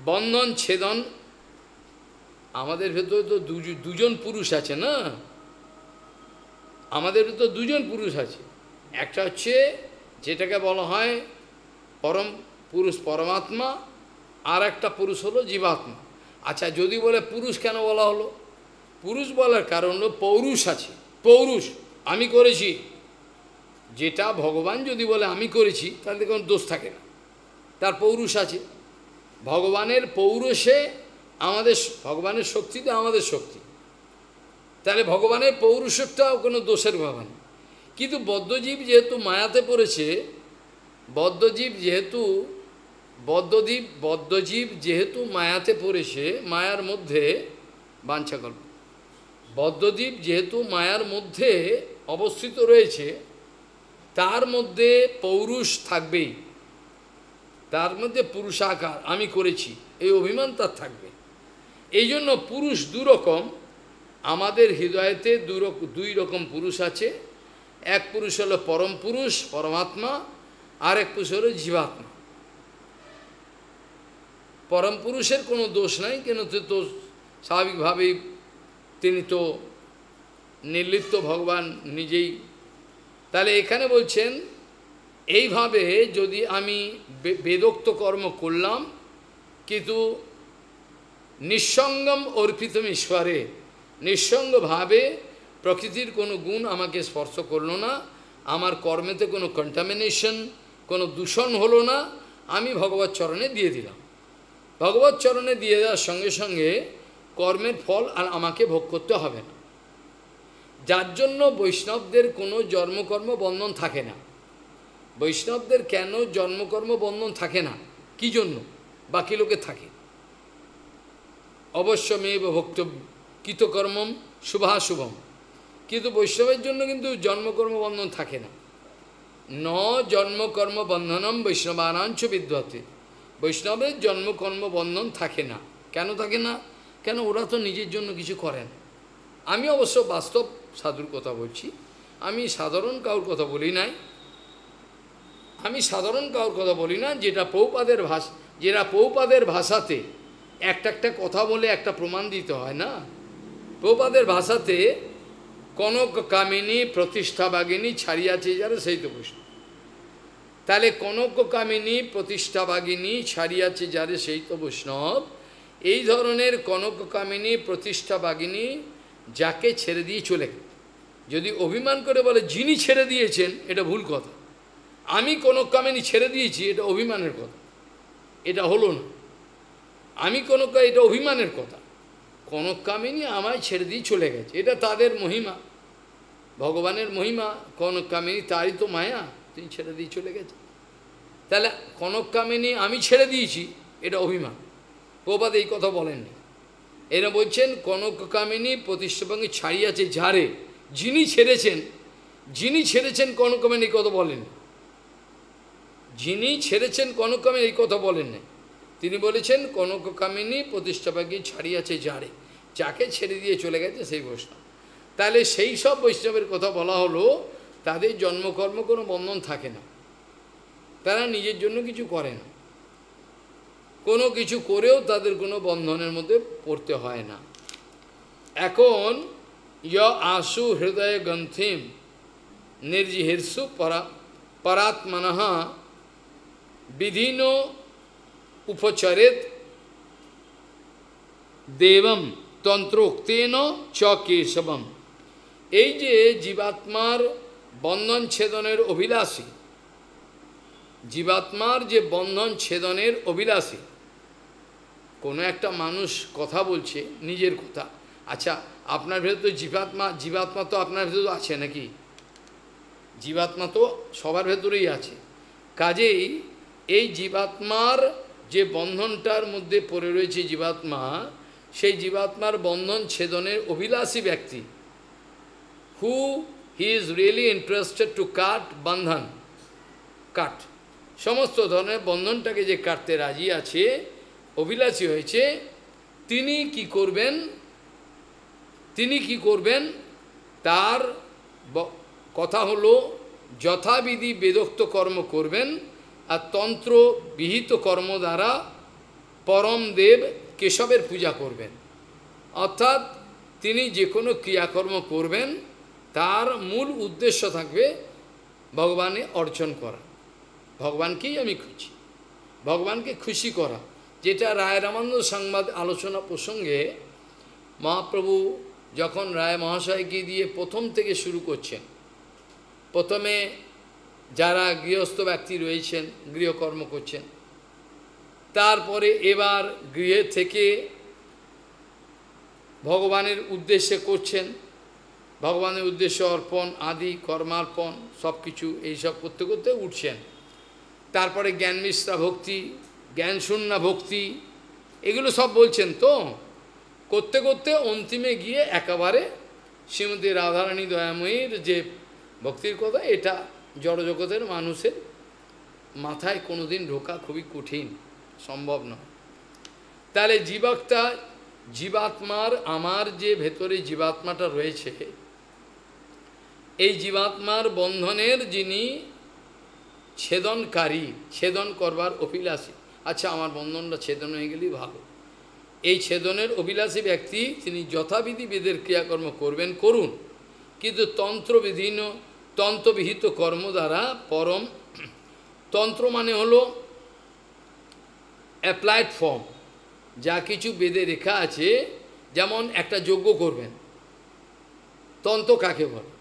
বন্ধন ছেদন আমাদের ভেতরে তো দুজন পুরুষ আছে না আমাদের তো দুজন পুরুষ আছে একটা হচ্ছে যেটাকে বলা হয় পরম পুরুষ পরমাত্মা আর একটা পুরুষ হলো জীবাত্মা আচ্ছা যদি বলে পুরুষ কেন বলা হলো পুরুষ বলার কারণ হলো পৌরুষ আছে পৌরুষ আমি করেছি যেটা ভগবান যদি বলে আমি করেছি তাহলে কোনো দোষ থাকে না তার পৌরুষ আছে ভগবানের পৌরুষে আমাদের ভগবানের শক্তি তো আমাদের শক্তি তাহলে ভগবানের পৌরুষটাও কোনো দোষের ভাবা নেই কিন্তু বদ্ধজীব যেহেতু মায়াতে পড়েছে বদ্ধজীব যেহেতু বদ্ধদ্বীপ বদ্ধজীব যেহেতু মায়াতে পড়েছে মায়ার মধ্যে বাঞ্ছাকল্প বদ্ধদ্বীপ যেহেতু মায়ার মধ্যে অবস্থিত রয়েছে তার মধ্যে পৌরুষ থাকবেই তার মধ্যে পুরুষাকার আমি করেছি এই অভিমান তার থাকবে এই জন্য পুরুষ দুরকম আমাদের হৃদয়তে দুই রকম পুরুষ আছে এক পুরুষ হলো পরম পুরুষ পরমাত্মা আর এক পুরুষ হলো জীবাত্মা পরম পুরুষের কোনো দোষ নাই কেন তো স্বাভাবিকভাবেই তিনি তো নির্লিপ্ত ভগবান নিজেই তাহলে এখানে বলছেন এইভাবে যদি আমি বেদোক্ত কর্ম করলাম কিন্তু নিঃসঙ্গম অর্পিতম ঈশ্বরে নিঃসঙ্গভাবে প্রকৃতির কোনো গুণ আমাকে স্পর্শ করলো না আমার কর্মেতে কোনো কন্টামিনেশন কোনো দূষণ হলো না আমি ভগবত চরণে দিয়ে দিলাম ভগবত চরণে দিয়ে দেওয়ার সঙ্গে সঙ্গে কর্মের ফল আর আমাকে ভোগ করতে হবে না যার জন্য বৈষ্ণবদের কোনো জন্মকর্ম বন্ধন থাকে না বৈষ্ণবদের কেন জন্মকর্ম বন্ধন থাকে না কি জন্য বাকি লোকে থাকে অবশ্য মেয়ে ভক্ত কৃতকর্মম শুভাশুভম কিন্তু বৈষ্ণবের জন্য কিন্তু জন্মকর্ম বন্ধন থাকে না ন জন্মকর্ম বন্ধনম বৈষ্ণবানাঞ্চ বিদ্যতে বৈষ্ণবের জন্মকর্ম বন্ধন থাকে না কেন থাকে না কেন ওরা তো নিজের জন্য কিছু করেন আমি অবশ্য বাস্তব সাধুর কথা বলছি আমি সাধারণ কাউর কথা বলি নাই আমি সাধারণ কাউর কথা বলি না যেটা পৌপাদের ভাষা যেটা পৌপাদের ভাষাতে একটা একটা কথা বলে একটা প্রমাণ দিতে হয় না পৌপাদের ভাষাতে কনক কামিনী প্রতিষ্ঠাবাগিনী ছাড়িয়াছে যারা সেই তো বৈষ্ণব তাহলে কনককামিনী প্রতিষ্ঠাবাগিনী ছাড়িয়াছে যারে সেই তো বৈষ্ণব এই ধরনের কনককামিনী প্রতিষ্ঠাবাগিনী যাকে ছেড়ে দিয়ে চলে গেল যদি অভিমান করে বলে যিনি ছেড়ে দিয়েছেন এটা ভুল কথা আমি কনককামিনী ছেড়ে দিয়েছি এটা অভিমানের কথা এটা হলো না আমি কোনো এটা অভিমানের কথা কনককামিনী আমায় ছেড়ে দিয়ে চলে গেছে এটা তাদের মহিমা ভগবানের মহিমা কনককামিনী তারই তো মায়া তিনি ছেড়ে দিয়ে চলে গেছে তাহলে কনক কামিনী আমি ছেড়ে দিয়েছি এটা অভিমান প্রবাদ এই কথা বলেননি এরা বলছেন কনক কামিনী প্রতিষ্ঠাপঙ্গে ছাড়িয়াছে ঝাড়ে যিনি ছেড়েছেন যিনি ছেড়েছেন কনক কামিনী এই কথা বলেননি যিনি ছেড়েছেন কনক কামিনী এই কথা বলেননি তিনি বলেছেন কনক কামিনী ছাড়িয়ে ছাড়িয়াছে ঝাড়ে যাকে ছেড়ে দিয়ে চলে গেছে সেই বৈষ্ণব তাহলে সেই সব বৈষ্ণবের কথা বলা হলো তাদের জন্মকর্ম কোনো বন্ধন থাকে না তারা নিজের জন্য কিছু করে না কোনো কিছু করেও তাদের কোনো বন্ধনের মধ্যে পড়তে হয় না এখন ই আশু হৃদয়ে গ্রন্থিম নির্জিহির্ষু পরা পরাত্মনহা বিধিন উপচরিত দেবম তন্ত্রোক্তেন চ কেশবম এই যে জীবাত্মার বন্ধন ছেদনের অভিলাষী জীবাত্মার যে বন্ধন ছেদনের অভিলাষী কোনো একটা মানুষ কথা বলছে নিজের কথা আচ্ছা আপনার ভেতর তো জীবাত্মা জীবাত্মা তো আপনার ভেতর আছে নাকি জীবাত্মা তো সবার ভেতরেই আছে কাজেই এই জীবাত্মার যে বন্ধনটার মধ্যে পড়ে রয়েছে জীবাত্মা সেই জীবাত্মার বন্ধন ছেদনের অভিলাষী ব্যক্তি হু he is really interested to cut bandhan, cut. সমস্ত ধরনের বন্ধনটাকে যে কাটতে রাজি আছে অভিলাষী হয়েছে তিনি কি করবেন তিনি কি করবেন তার কথা হলো যথাবিধি বেদোক্ত কর্ম করবেন আর তন্ত্র বিহিত কর্ম দ্বারা পরম দেব কেশবের পূজা করবেন অর্থাৎ তিনি যে কোনো ক্রিয়াকর্ম করবেন তার মূল উদ্দেশ্য থাকবে ভগবানে অর্জন করা ভগবানকেই আমি খুঁজি ভগবানকে খুশি করা যেটা রায় রামানন্দ সংবাদ আলোচনা প্রসঙ্গে মহাপ্রভু যখন রায় মহাশয়কে দিয়ে প্রথম থেকে শুরু করছেন প্রথমে যারা গৃহস্থ ব্যক্তি রয়েছেন গৃহকর্ম করছেন তারপরে এবার গৃহে থেকে ভগবানের উদ্দেশ্যে করছেন ভগবানের উদ্দেশ্যে অর্পণ আদি কর্মার্পণ সব কিছু এইসব করতে করতে উঠছেন তারপরে জ্ঞান মিশ্রা ভক্তি জ্ঞান শূন্য ভক্তি এগুলো সব বলছেন তো করতে করতে অন্তিমে গিয়ে একেবারে শ্রীমতী রাধারানী দয়াময়ীর যে ভক্তির কথা এটা জড়জগতের মানুষের মাথায় কোনোদিন ঢোকা খুবই কঠিন সম্ভব নয় তাহলে জীবাক্তা জীবাত্মার আমার যে ভেতরে জীবাত্মাটা রয়েছে এই জীবাত্মার বন্ধনের যিনি ছেদনকারী ছেদন করবার অভিলাষী আচ্ছা আমার বন্ধনটা ছেদন হয়ে গেলেই ভালো এই ছেদনের অভিলাষী ব্যক্তি তিনি যথাবিধি বেদের ক্রিয়াকর্ম করবেন করুন কিন্তু তন্ত্রবিধীন তন্ত্রবিহিত কর্ম দ্বারা পরম তন্ত্র মানে হলো অ্যাপ্লাইড ফর্ম যা কিছু বেদে রেখা আছে যেমন একটা যোগ্য করবেন তন্ত্র কাকে বলে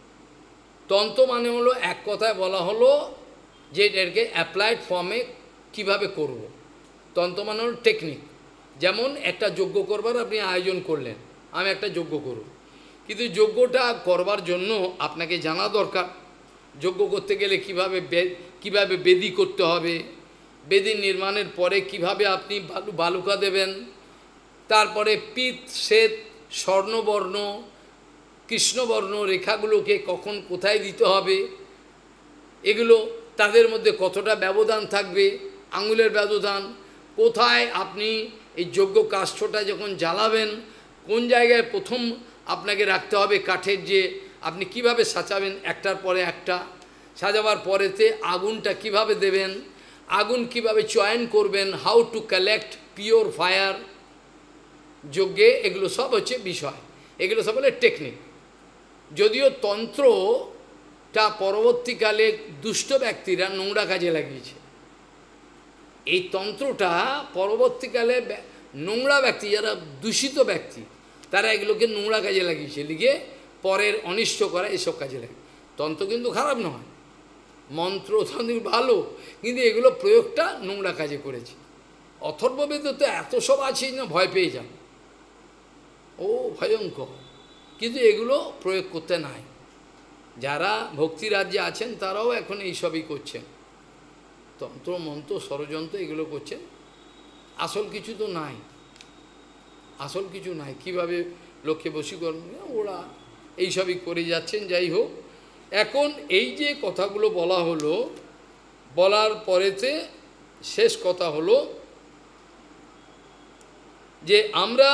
তন্ত্র মানে হলো এক কথায় বলা হলো যে এটাকে অ্যাপ্লাইড ফর্মে কিভাবে করব। তন্ত্র মানে হলো টেকনিক যেমন একটা যজ্ঞ করবার আপনি আয়োজন করলেন আমি একটা যজ্ঞ করব কিন্তু যজ্ঞটা করবার জন্য আপনাকে জানা দরকার যজ্ঞ করতে গেলে কিভাবে কিভাবে বেদি করতে হবে বেদি নির্মাণের পরে কিভাবে আপনি বালুকা দেবেন তারপরে পিত শ্বেত স্বর্ণবর্ণ কৃষ্ণবর্ণ রেখাগুলোকে কখন কোথায় দিতে হবে এগুলো তাদের মধ্যে কতটা ব্যবধান থাকবে আঙুলের ব্যবধান কোথায় আপনি এই যোগ্য কাষ্ঠটা যখন জ্বালাবেন কোন জায়গায় প্রথম আপনাকে রাখতে হবে কাঠের যে আপনি কিভাবে সাজাবেন একটার পরে একটা সাজাবার পরেতে আগুনটা কিভাবে দেবেন আগুন কিভাবে চয়ন করবেন how to collect pure fire যজ্ঞে এগুলো সব হচ্ছে বিষয় এগুলো সব হলে টেকনিক যদিও তন্ত্রটা পরবর্তীকালে দুষ্ট ব্যক্তিরা নোংরা কাজে লাগিয়েছে এই তন্ত্রটা পরবর্তীকালে নোংরা ব্যক্তি যারা দূষিত ব্যক্তি তারা এগুলোকে নোংরা কাজে লাগিয়েছে লিখে পরের অনিষ্ট করা এসব কাজে লাগে তন্ত্র কিন্তু খারাপ নয় মন্ত্র তন্ত্র ভালো কিন্তু এগুলো প্রয়োগটা নোংরা কাজে করেছে অথর্ববেদ তো এত সব আছে না ভয় পেয়ে যান ও ভয়ঙ্কর কিন্তু এগুলো প্রয়োগ করতে নাই যারা ভক্তি রাজ্যে আছেন তারাও এখন এইসবই করছেন তন্ত্র মন্ত্র ষড়যন্ত্র এগুলো করছেন আসল কিছু তো নাই আসল কিছু নাই কিভাবে লক্ষ্যে বশীকরণ ওরা এইসবই করে যাচ্ছেন যাই হোক এখন এই যে কথাগুলো বলা হলো বলার পরেতে শেষ কথা হলো যে আমরা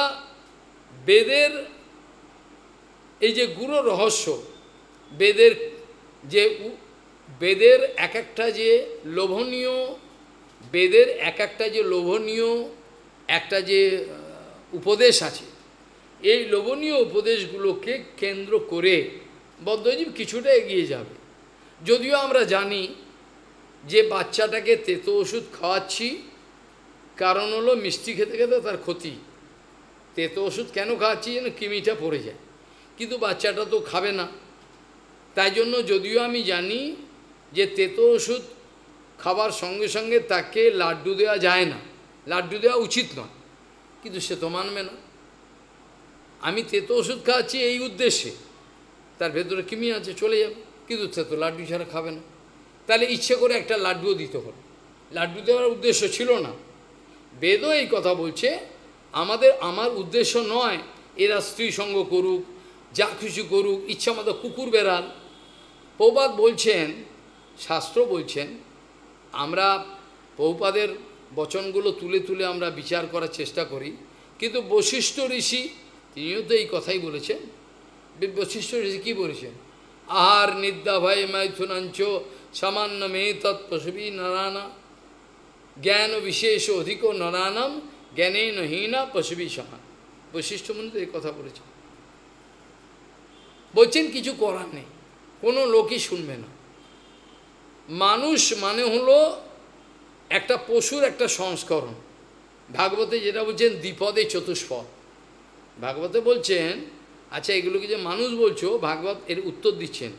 বেদের এই যে গুরু রহস্য বেদের যে বেদের এক একটা যে লোভনীয় বেদের এক একটা যে লোভনীয় একটা যে উপদেশ আছে এই লোভনীয় উপদেশগুলোকে কেন্দ্র করে বদ্ধজীব কিছুটা এগিয়ে যাবে যদিও আমরা জানি যে বাচ্চাটাকে তেতো ওষুধ খাওয়াচ্ছি কারণ হলো মিষ্টি খেতে খেতে তার ক্ষতি তেতো ওষুধ কেন খাওয়াচ্ছি যেন কিমিটা পড়ে যায় কিন্তু বাচ্চাটা তো খাবে না তাই জন্য যদিও আমি জানি যে তেতো ওষুধ খাবার সঙ্গে সঙ্গে তাকে লাড্ডু দেওয়া যায় না লাড্ডু দেওয়া উচিত নয় কিন্তু সে তো মানবে না আমি তেতো ওষুধ খাওয়াচ্ছি এই উদ্দেশ্যে তার ভেতরে কিমি আছে চলে যাবে কিন্তু তেতো লাড্ডু ছাড়া খাবে না তাহলে ইচ্ছে করে একটা লাড্ডুও দিতে হল লাড্ডু দেওয়ার উদ্দেশ্য ছিল না বেদও এই কথা বলছে আমাদের আমার উদ্দেশ্য নয় এরা স্ত্রী সঙ্গ করুক যা কিছু করুক ইচ্ছা মতো কুকুর বেড়াল পৌপাত বলছেন শাস্ত্র বলছেন আমরা পৌপাদের বচনগুলো তুলে তুলে আমরা বিচার করার চেষ্টা করি কিন্তু বশিষ্ঠ ঋষি তিনিও তো এই কথাই বলেছেন বৈশিষ্ট্য ঋষি কী বলেছেন আহার নিদ্যা ভয় মাইথুনাঞ্চ সামান্য মেয়ে তৎপশুবি নারানা জ্ঞান বিশেষ অধিক নারানম জ্ঞানে নহীনা পশুবি সমান বৈশিষ্ট্য তো এই কথা বলেছেন বলছেন কিছু করার নেই কোনো লোকই শুনবে না মানুষ মানে হলো একটা পশুর একটা সংস্করণ ভাগবতে যেটা বলছেন দ্বিপদে চতুষ্পদ ভাগবতে বলছেন আচ্ছা এগুলোকে যে মানুষ বলছো ভাগবত এর উত্তর দিচ্ছেন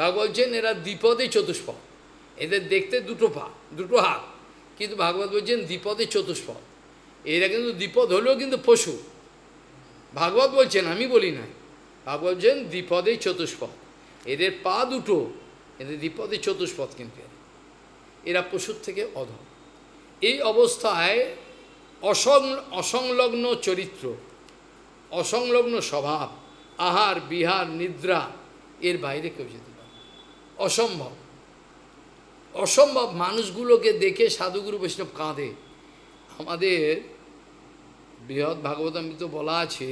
ভাগবত বলছেন এরা দ্বিপদে চতুষ্পদ এদের দেখতে দুটো পা দুটো হাত কিন্তু ভাগবত বলছেন দ্বিপদে চতুষ্পদ এরা কিন্তু দ্বিপদ হলেও কিন্তু পশু ভাগবত বলছেন আমি বলি না ভাগ বলছেন দ্বিপদে চতুষ্পদ এদের পা দুটো এদের দ্বিপদে চতুষ্পথ কিন্তু এরা পশুর থেকে অধ এই অবস্থায় অসং অসংলগ্ন চরিত্র অসংলগ্ন স্বভাব আহার বিহার নিদ্রা এর বাইরে কেউ যেতে পারে অসম্ভব অসম্ভব মানুষগুলোকে দেখে সাধুগুরু বৈষ্ণব কাঁদে আমাদের বৃহৎ ভাগবতাম্বিত বলা আছে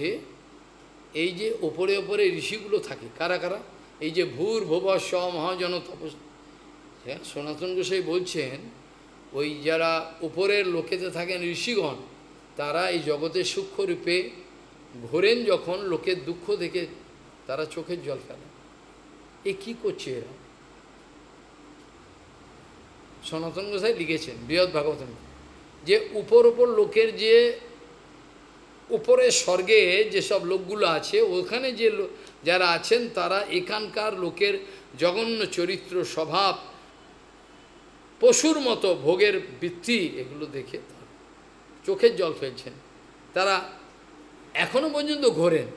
এই যে ওপরে ওপরে ঋষিগুলো থাকে কারা কারা এই যে ভূর ভুব স মহাজন তপস হ্যাঁ সনাতন গোসাই বলছেন ওই যারা উপরের লোকেতে থাকেন ঋষিগণ তারা এই জগতের সূক্ষ্মরূপে ঘোরেন যখন লোকের দুঃখ দেখে তারা চোখের জল ফেলে এ কী করছে এরা সনাতন গোসাই লিখেছেন বৃহৎ ভাগবত যে উপর উপর লোকের যে উপরে স্বর্গে যেসব লোকগুলো আছে ওখানে যে যারা আছেন তারা এখানকার লোকের জঘন্য চরিত্র স্বভাব পশুর মতো ভোগের বৃত্তি এগুলো দেখে চোখের জল ফেলছেন তারা এখনো পর্যন্ত ঘোরেন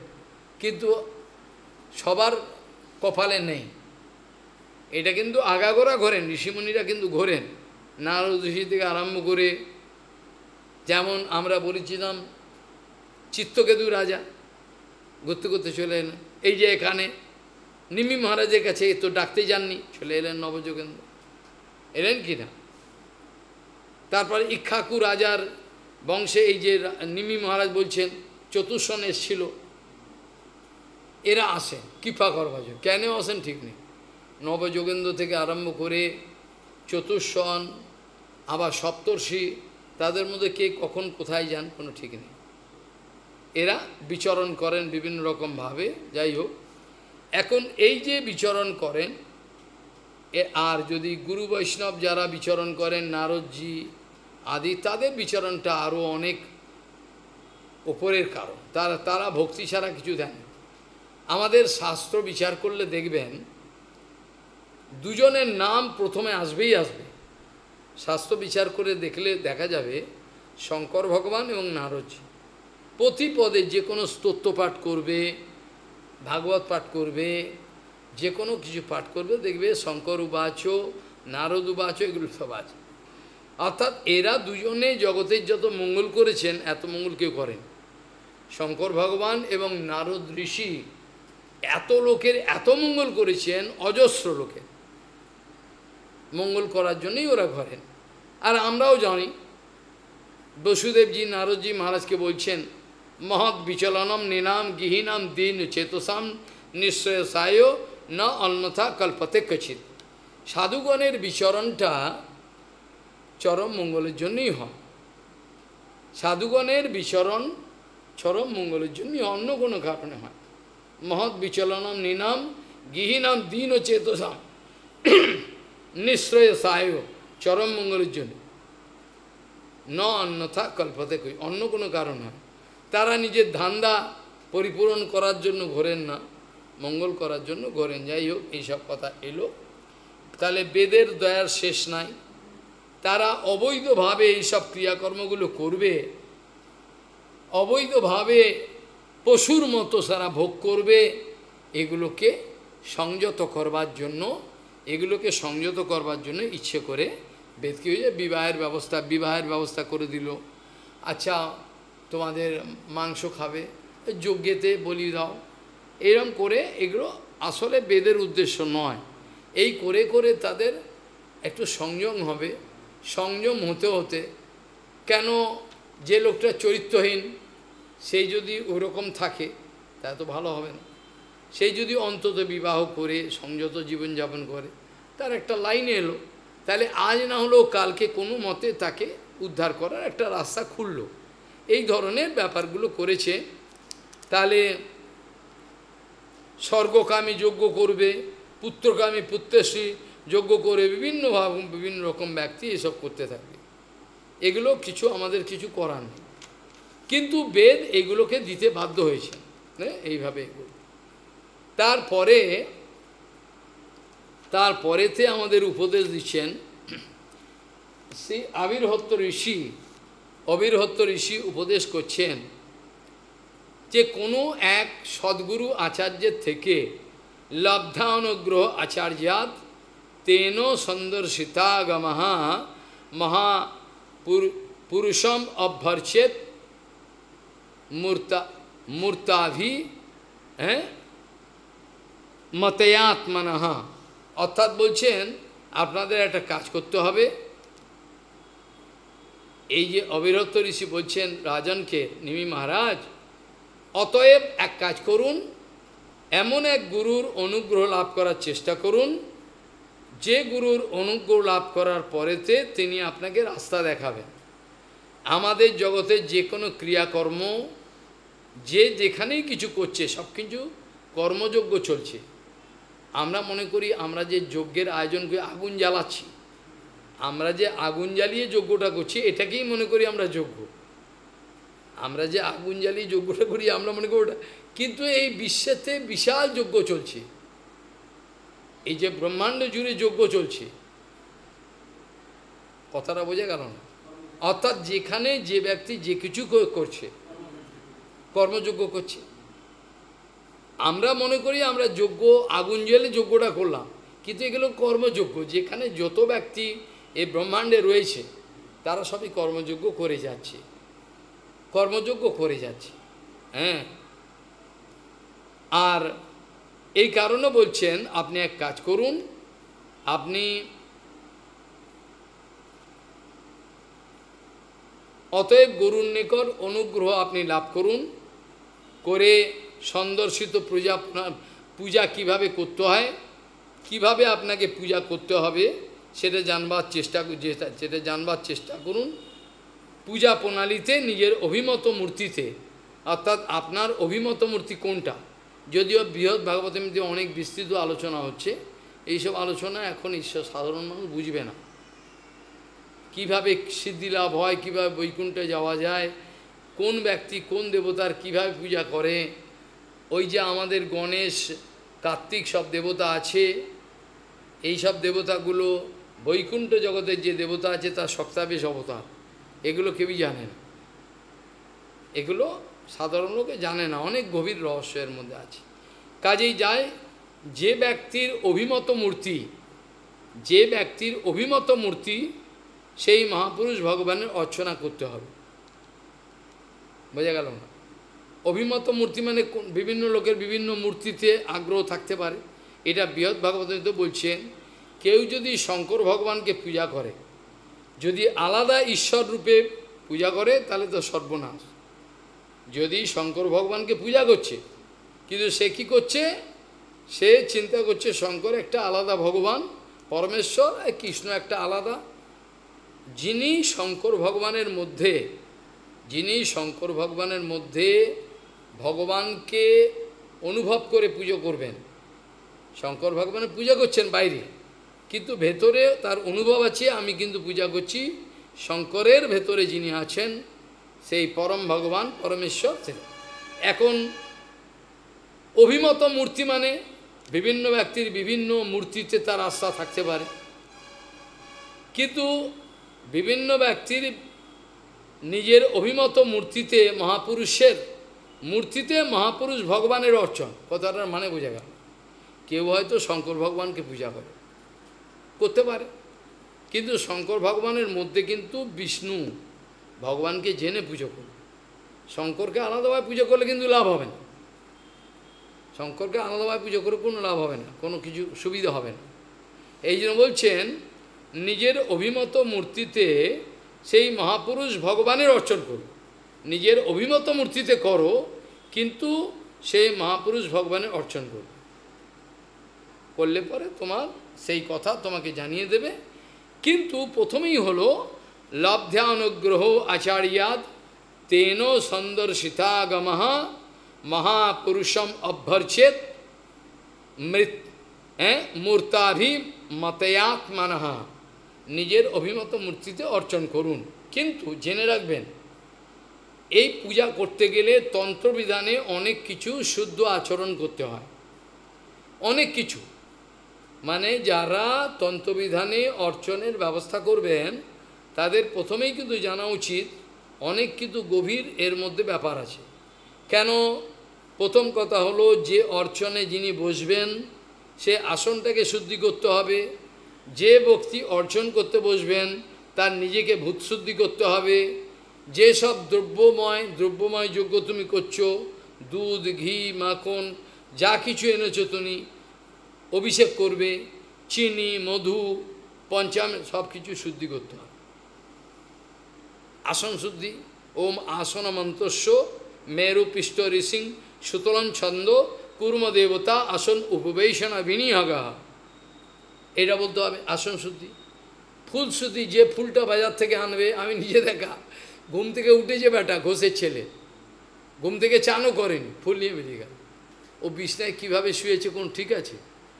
কিন্তু সবার কপালে নেই এটা কিন্তু আগাগোড়া ঘোরেন ঋষিমুনিরা কিন্তু ঘোরেন নারদ ঋষি থেকে আরম্ভ করে যেমন আমরা বলেছিলাম চিত্তকেতু রাজা ঘুরতে ঘুরতে চলে এলেন এই যে এখানে নিমি মহারাজের কাছে তো ডাকতে যাননি চলে এলেন নবযোগেন্দ্র এলেন কি না তারপরে ইক্ষাকু রাজার বংশে এই যে নিমি মহারাজ বলছেন চতুর্ষণ এসছিল এরা আসেন কৃপা করবার জন্য কেন আসেন ঠিক নেই নবযোগেন্দ্র থেকে আরম্ভ করে চতুর্ষণ আবার সপ্তর্ষি তাদের মধ্যে কে কখন কোথায় যান কোনো ঠিক নেই এরা বিচরণ করেন বিভিন্ন রকমভাবে যাই হোক এখন এই যে বিচরণ করেন এ আর যদি গুরু বৈষ্ণব যারা বিচরণ করেন নারদজি আদি তাদের বিচরণটা আরও অনেক ওপরের কারণ তারা তারা ভক্তি ছাড়া কিছু দেন আমাদের শাস্ত্র বিচার করলে দেখবেন দুজনের নাম প্রথমে আসবেই আসবে শাস্ত্র বিচার করে দেখলে দেখা যাবে শঙ্কর ভগবান এবং নারদজি প্রতি পদে যে কোনো স্তোত্র পাঠ করবে ভাগবত পাঠ করবে যে কোনো কিছু পাঠ করবে দেখবে শঙ্কর উবাচ নারদ উবাচ এগুলো সব আছে অর্থাৎ এরা দুজনে জগতের যত মঙ্গল করেছেন এত মঙ্গল কেউ করেন শঙ্কর ভগবান এবং নারদ ঋষি এত লোকের এত মঙ্গল করেছেন অজস্র লোকের মঙ্গল করার জন্যই ওরা করেন আর আমরাও জানি বসুদেবজি নারদজি মহারাজকে বলছেন মহৎ বিচলনম নিনাম গিহিনাম দিন চেতসাম নিশ্চয় সায় না অন্যথা কল্পতে কচিত সাধুগণের বিচরণটা চরম মঙ্গলের জন্যই হয় সাধুগণের বিচরণ চরম মঙ্গলের জন্যই অন্য কোনো কারণে হয় মহৎ বিচলনম নিনাম গিহিনাম দিন ও চেতসাম নিশ্চয় সায় চরম মঙ্গলের জন্য ন অন্যথা কল্পতে কই অন্য কোনো কারণ হয় তারা নিজের ধান্দা পরিপূরণ করার জন্য ঘোরেন না মঙ্গল করার জন্য ঘোরেন যাই হোক এইসব কথা এলো তাহলে বেদের দয়ার শেষ নাই তারা অবৈধভাবে এইসব ক্রিয়াকর্মগুলো করবে অবৈধভাবে পশুর মতো সারা ভোগ করবে এগুলোকে সংযত করবার জন্য এগুলোকে সংযত করবার জন্য ইচ্ছে করে বেদকে হয়ে যায় বিবাহের ব্যবস্থা বিবাহের ব্যবস্থা করে দিল আচ্ছা তোমাদের মাংস খাবে যজ্ঞেতে বলি দাও এরম করে এগুলো আসলে বেদের উদ্দেশ্য নয় এই করে করে তাদের একটু সংযম হবে সংযম হতে হতে কেন যে লোকটা চরিত্রহীন সেই যদি ওরকম থাকে তা তো ভালো হবে না সেই যদি অন্তত বিবাহ করে সংযত জীবনযাপন করে তার একটা লাইন এলো তাহলে আজ না হলেও কালকে কোনো মতে তাকে উদ্ধার করার একটা রাস্তা খুললো এই ধরনের ব্যাপারগুলো করেছে তাহলে স্বর্গকামী যজ্ঞ করবে পুত্রকামী পুত্রশ্রী যজ্ঞ করে বিভিন্ন ভাব বিভিন্ন রকম ব্যক্তি এসব করতে থাকবে এগুলো কিছু আমাদের কিছু করার নেই কিন্তু বেদ এগুলোকে দিতে বাধ্য হয়েছে হ্যাঁ এইভাবে এগুলো তারপরে তারপরেতে আমাদের উপদেশ দিচ্ছেন সেই আবির্ভত্ত ঋষি অবিরহত্ত ঋষি উপদেশ করছেন যে কোনো এক সদ্গুরু আচার্যের থেকে লব্ধানুগ্রহ আচার্যাত তেন সন্দর্শিতাগমহা মহা পুরুষম অভ্যর্চেত মূর্তা মূর্তাভি হ্যাঁ মতয়াত্মনহা অর্থাৎ বলছেন আপনাদের একটা কাজ করতে হবে এই যে অবিরত ঋষি বলছেন রাজনকে নিমি মহারাজ অতএব এক কাজ করুন এমন এক গুরুর অনুগ্রহ লাভ করার চেষ্টা করুন যে গুরুর অনুগ্রহ লাভ করার পরেতে তিনি আপনাকে রাস্তা দেখাবেন আমাদের জগতে যে কোনো ক্রিয়াকর্ম যে যেখানেই কিছু করছে সব কিছু কর্মযোগ্য চলছে আমরা মনে করি আমরা যে যজ্ঞের আয়োজন করে আগুন জ্বালাচ্ছি আমরা যে আগুন জ্বালিয়ে যজ্ঞটা করছি এটাকেই মনে করি আমরা যজ্ঞ আমরা যে আগুন জ্বালিয়ে যজ্ঞটা করি আমরা মনে করি ওটা কিন্তু এই বিশ্বেতে বিশাল যজ্ঞ চলছে এই যে ব্রহ্মাণ্ড জুড়ে যজ্ঞ চলছে কথাটা বোঝা গেল না অর্থাৎ যেখানে যে ব্যক্তি যে কিছু করছে কর্মযোগ্য করছে আমরা মনে করি আমরা যোগ্য আগুন জ্বেলে যোগ্যটা করলাম কিন্তু এগুলো কর্মযোগ্য যেখানে যত ব্যক্তি এই ব্রহ্মাণ্ডে রয়েছে তারা সবই কর্মযোগ্য করে যাচ্ছে কর্মযোগ্য করে যাচ্ছে হ্যাঁ আর এই কারণে বলছেন আপনি এক কাজ করুন আপনি অতএব গুরুর নিকট অনুগ্রহ আপনি লাভ করুন করে সন্দর্শিত পূজা পূজা কিভাবে করতে হয় কিভাবে আপনাকে পূজা করতে হবে সেটা জানবার চেষ্টা সেটা জানবার চেষ্টা করুন পূজা প্রণালীতে নিজের অভিমত মূর্তিতে অর্থাৎ আপনার অভিমত মূর্তি কোনটা যদিও বৃহৎ ভাগবতের মধ্যে অনেক বিস্তৃত আলোচনা হচ্ছে এইসব আলোচনা এখন ঈশ্বর সাধারণ মানুষ বুঝবে না কিভাবে সিদ্ধি লাভ হয় কীভাবে বৈকুণ্ঠে যাওয়া যায় কোন ব্যক্তি কোন দেবতার কিভাবে পূজা করে ওই যে আমাদের গণেশ কার্তিক সব দেবতা আছে এই সব দেবতাগুলো বৈকুণ্ঠ জগতের যে দেবতা আছে তার সপ্তাবেশ অবতার এগুলো কেউই জানে না এগুলো সাধারণ লোকে জানে না অনেক গভীর রহস্যের মধ্যে আছে কাজেই যায় যে ব্যক্তির অভিমত মূর্তি যে ব্যক্তির অভিমত মূর্তি সেই মহাপুরুষ ভগবানের অর্চনা করতে হবে বোঝা গেল না অভিমত মূর্তি মানে বিভিন্ন লোকের বিভিন্ন মূর্তিতে আগ্রহ থাকতে পারে এটা বৃহৎ ভাগবত বলছেন কেউ যদি শঙ্কর ভগবানকে পূজা করে যদি আলাদা ঈশ্বর রূপে পূজা করে তাহলে তো সর্বনাশ যদি শঙ্কর ভগবানকে পূজা করছে কিন্তু সে কি করছে সে চিন্তা করছে শঙ্কর একটা আলাদা ভগবান পরমেশ্বর আর কৃষ্ণ একটা আলাদা যিনি শঙ্কর ভগবানের মধ্যে যিনি শঙ্কর ভগবানের মধ্যে ভগবানকে অনুভব করে পুজো করবেন শঙ্কর ভগবানের পূজা করছেন বাইরে কিন্তু ভেতরে তার অনুভব আছে আমি কিন্তু পূজা করছি শঙ্করের ভেতরে যিনি আছেন সেই পরম ভগবান পরমেশ্বর এখন অভিমত মূর্তি মানে বিভিন্ন ব্যক্তির বিভিন্ন মূর্তিতে তার আস্থা থাকতে পারে কিন্তু বিভিন্ন ব্যক্তির নিজের অভিমত মূর্তিতে মহাপুরুষের মূর্তিতে মহাপুরুষ ভগবানের অর্চন কথাটার মানে বোঝা গেল কেউ হয়তো শঙ্কর ভগবানকে পূজা করে করতে পারে কিন্তু শঙ্কর ভগবানের মধ্যে কিন্তু বিষ্ণু ভগবানকে জেনে পুজো করবে শঙ্করকে আলাদাভাবে পুজো করলে কিন্তু লাভ হবে না শঙ্করকে আলাদাভাবে পুজো করে কোনো লাভ হবে না কোনো কিছু সুবিধা হবে না এই জন্য বলছেন নিজের অভিমত মূর্তিতে সেই মহাপুরুষ ভগবানের অর্চন করো নিজের অভিমত মূর্তিতে করো কিন্তু সেই মহাপুরুষ ভগবানের অর্চন করো করলে পরে তোমার সেই কথা তোমাকে জানিয়ে দেবে কিন্তু প্রথমেই হলো লব্ধানুগ্রহ আচার্যাদ তেন সন্দর্শিতাগম মহাপুরুষম অভ্যর্চেত মৃত হ্যাঁ, মূর্তাভিমতয়াত্মানহা নিজের অভিমত মূর্তিতে অর্চন করুন কিন্তু জেনে রাখবেন এই পূজা করতে গেলে তন্ত্রবিধানে অনেক কিছু শুদ্ধ আচরণ করতে হয় অনেক কিছু মানে যারা তন্ত্রবিধানে অর্চনের ব্যবস্থা করবেন তাদের প্রথমেই কিন্তু জানা উচিত অনেক কিন্তু গভীর এর মধ্যে ব্যাপার আছে কেন প্রথম কথা হলো যে অর্চনে যিনি বসবেন সে আসনটাকে শুদ্ধি করতে হবে যে ব্যক্তি অর্জন করতে বসবেন তার নিজেকে ভূতশুদ্ধি করতে হবে যে সব দ্রব্যময় দ্রব্যময় যোগ্য তুমি করছো দুধ ঘি মাখন যা কিছু এনেছো তুমি অভিষেক করবে চিনি মধু পঞ্চামে সব কিছু শুদ্ধি করতে হবে আসন শুদ্ধি ওম আসন মন্ত্রস্য মেরু পিষ্ট ঋষিং সুতলম ছন্দ কুর্ম দেবতা আসন উপবেশনা বিনিয়োগা এটা বলতে হবে আসন শুদ্ধি ফুল শুদ্ধি যে ফুলটা বাজার থেকে আনবে আমি নিজে দেখা ঘুম থেকে উঠে যে বেটা ঘোষের ছেলে ঘুম থেকে চানও করেনি ফুল নিয়ে বেরিয়ে গেল ও বিছনায় কীভাবে শুয়েছে কোন ঠিক আছে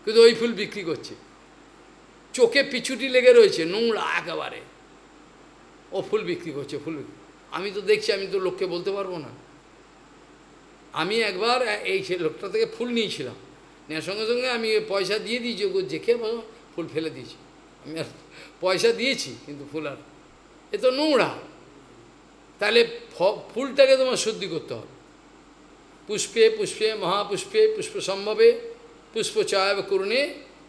কিন্তু ওই ফুল বিক্রি করছে চোখে পিছুটি লেগে রয়েছে নোংরা একেবারে ও ফুল বিক্রি করছে ফুল আমি তো দেখছি আমি তো লোককে বলতে পারবো না আমি একবার এই লোকটা থেকে ফুল নিয়েছিলাম নেওয়ার সঙ্গে সঙ্গে আমি পয়সা দিয়ে দিয়েছি ওগুলো দেখে ফুল ফেলে দিয়েছি আমি আর পয়সা দিয়েছি কিন্তু ফুল আর এ তো নোংরা তাহলে ফুলটাকে তোমার শুদ্ধি করতে হবে পুষ্পে পুষ্পে মহাপুষ্পে পুষ্প সম্ভবে পুষ্পচয়ব করুণে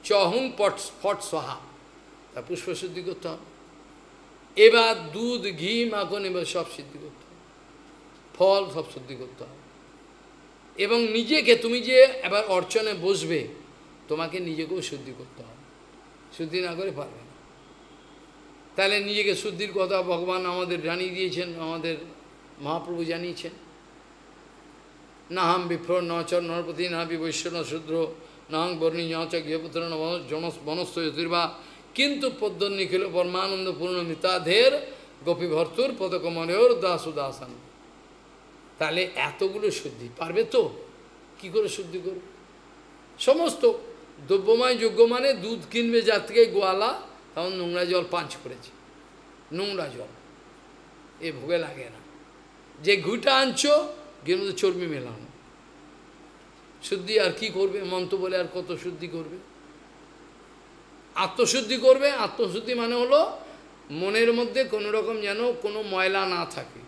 চহুং পট ফট সহা তা পুষ্প সিদ্ধি করতে হবে এবার দুধ ঘি মাখন এবার সব সিদ্ধি করতে হবে ফল সব সিদ্ধি করতে হবে এবং নিজেকে তুমি যে এবার অর্চনে বসবে তোমাকে নিজেকেও শুদ্ধি করতে হবে শুদ্ধি না করে পারবে না তাহলে নিজেকে শুদ্ধির কথা ভগবান আমাদের জানিয়ে দিয়েছেন আমাদের মহাপ্রভু জানিয়েছেন না হাম বিফ্র নচর নরপতি না বি ন শুদ্র নাং বর্ণি যচ গৃহপুত্র বনস্থ জ্যোতির্বা কিন্তু পদ্মনিখিল পরমানন্দ পূর্ণ মিতাধের গোপী ভর্তুর পদকমরের দাস উদাসান তাহলে এতগুলো শুদ্ধি পারবে তো কি করে শুদ্ধি করবে সমস্ত দ্রব্যময় যোগ্য মানে দুধ কিনবে যার থেকে গোয়ালা তখন নোংরা জল পাঁচ করেছে নোংরা জল এ ভোগে লাগে না যে ঘুটা আনছো গিয়ে মধ্যে চর্বি মেলানো শুদ্ধি আর কি করবে মন্ত্র বলে আর কত শুদ্ধি করবে আত্মশুদ্ধি করবে আত্মশুদ্ধি মানে হলো মনের মধ্যে কোনো রকম যেন কোনো ময়লা না থাকে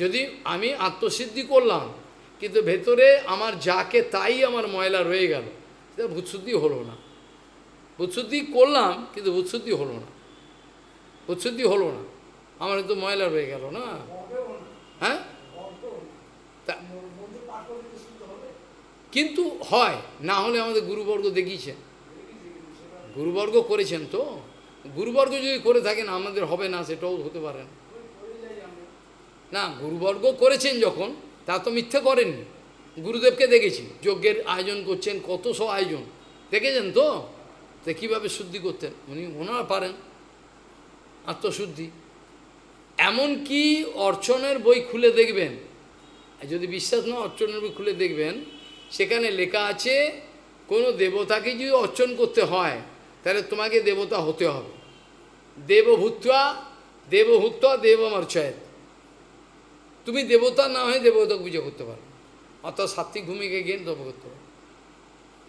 যদি আমি আত্মসিদ্ধি করলাম কিন্তু ভেতরে আমার যাকে তাই আমার ময়লা রয়ে গেল সেটা ভূতশুদ্ধি হলো না ভূতশুদ্ধি করলাম কিন্তু ভূতশুদ্ধি হলো না ভূতশুদ্ধি হলো না আমার তো ময়লা রয়ে গেল না হ্যাঁ কিন্তু হয় না হলে আমাদের গুরুবর্গ দেখিয়েছেন গুরুবর্গ করেছেন তো গুরুবর্গ যদি করে থাকেন আমাদের হবে না সেটাও হতে পারে না না গুরুবর্গ করেছেন যখন তা তো মিথ্যে করেননি গুরুদেবকে দেখেছি যজ্ঞের আয়োজন করছেন কত সব আয়োজন দেখেছেন তো তো কীভাবে শুদ্ধি করতেন উনি ওনারা পারেন আত্মশুদ্ধি এমন কি অর্চনের বই খুলে দেখবেন যদি বিশ্বাস না অর্চনের বই খুলে দেখবেন সেখানে লেখা আছে কোনো দেবতাকে যদি অর্চন করতে হয় তাহলে তোমাকে দেবতা হতে হবে দেবভূত্বা দেবভূত্ব দেবমর্চয় তুমি দেবতা না হয়ে দেবতা পুজো করতে পারো অর্থাৎ সাত্বিক ভূমিকে গিয়ে দেব করতে পারো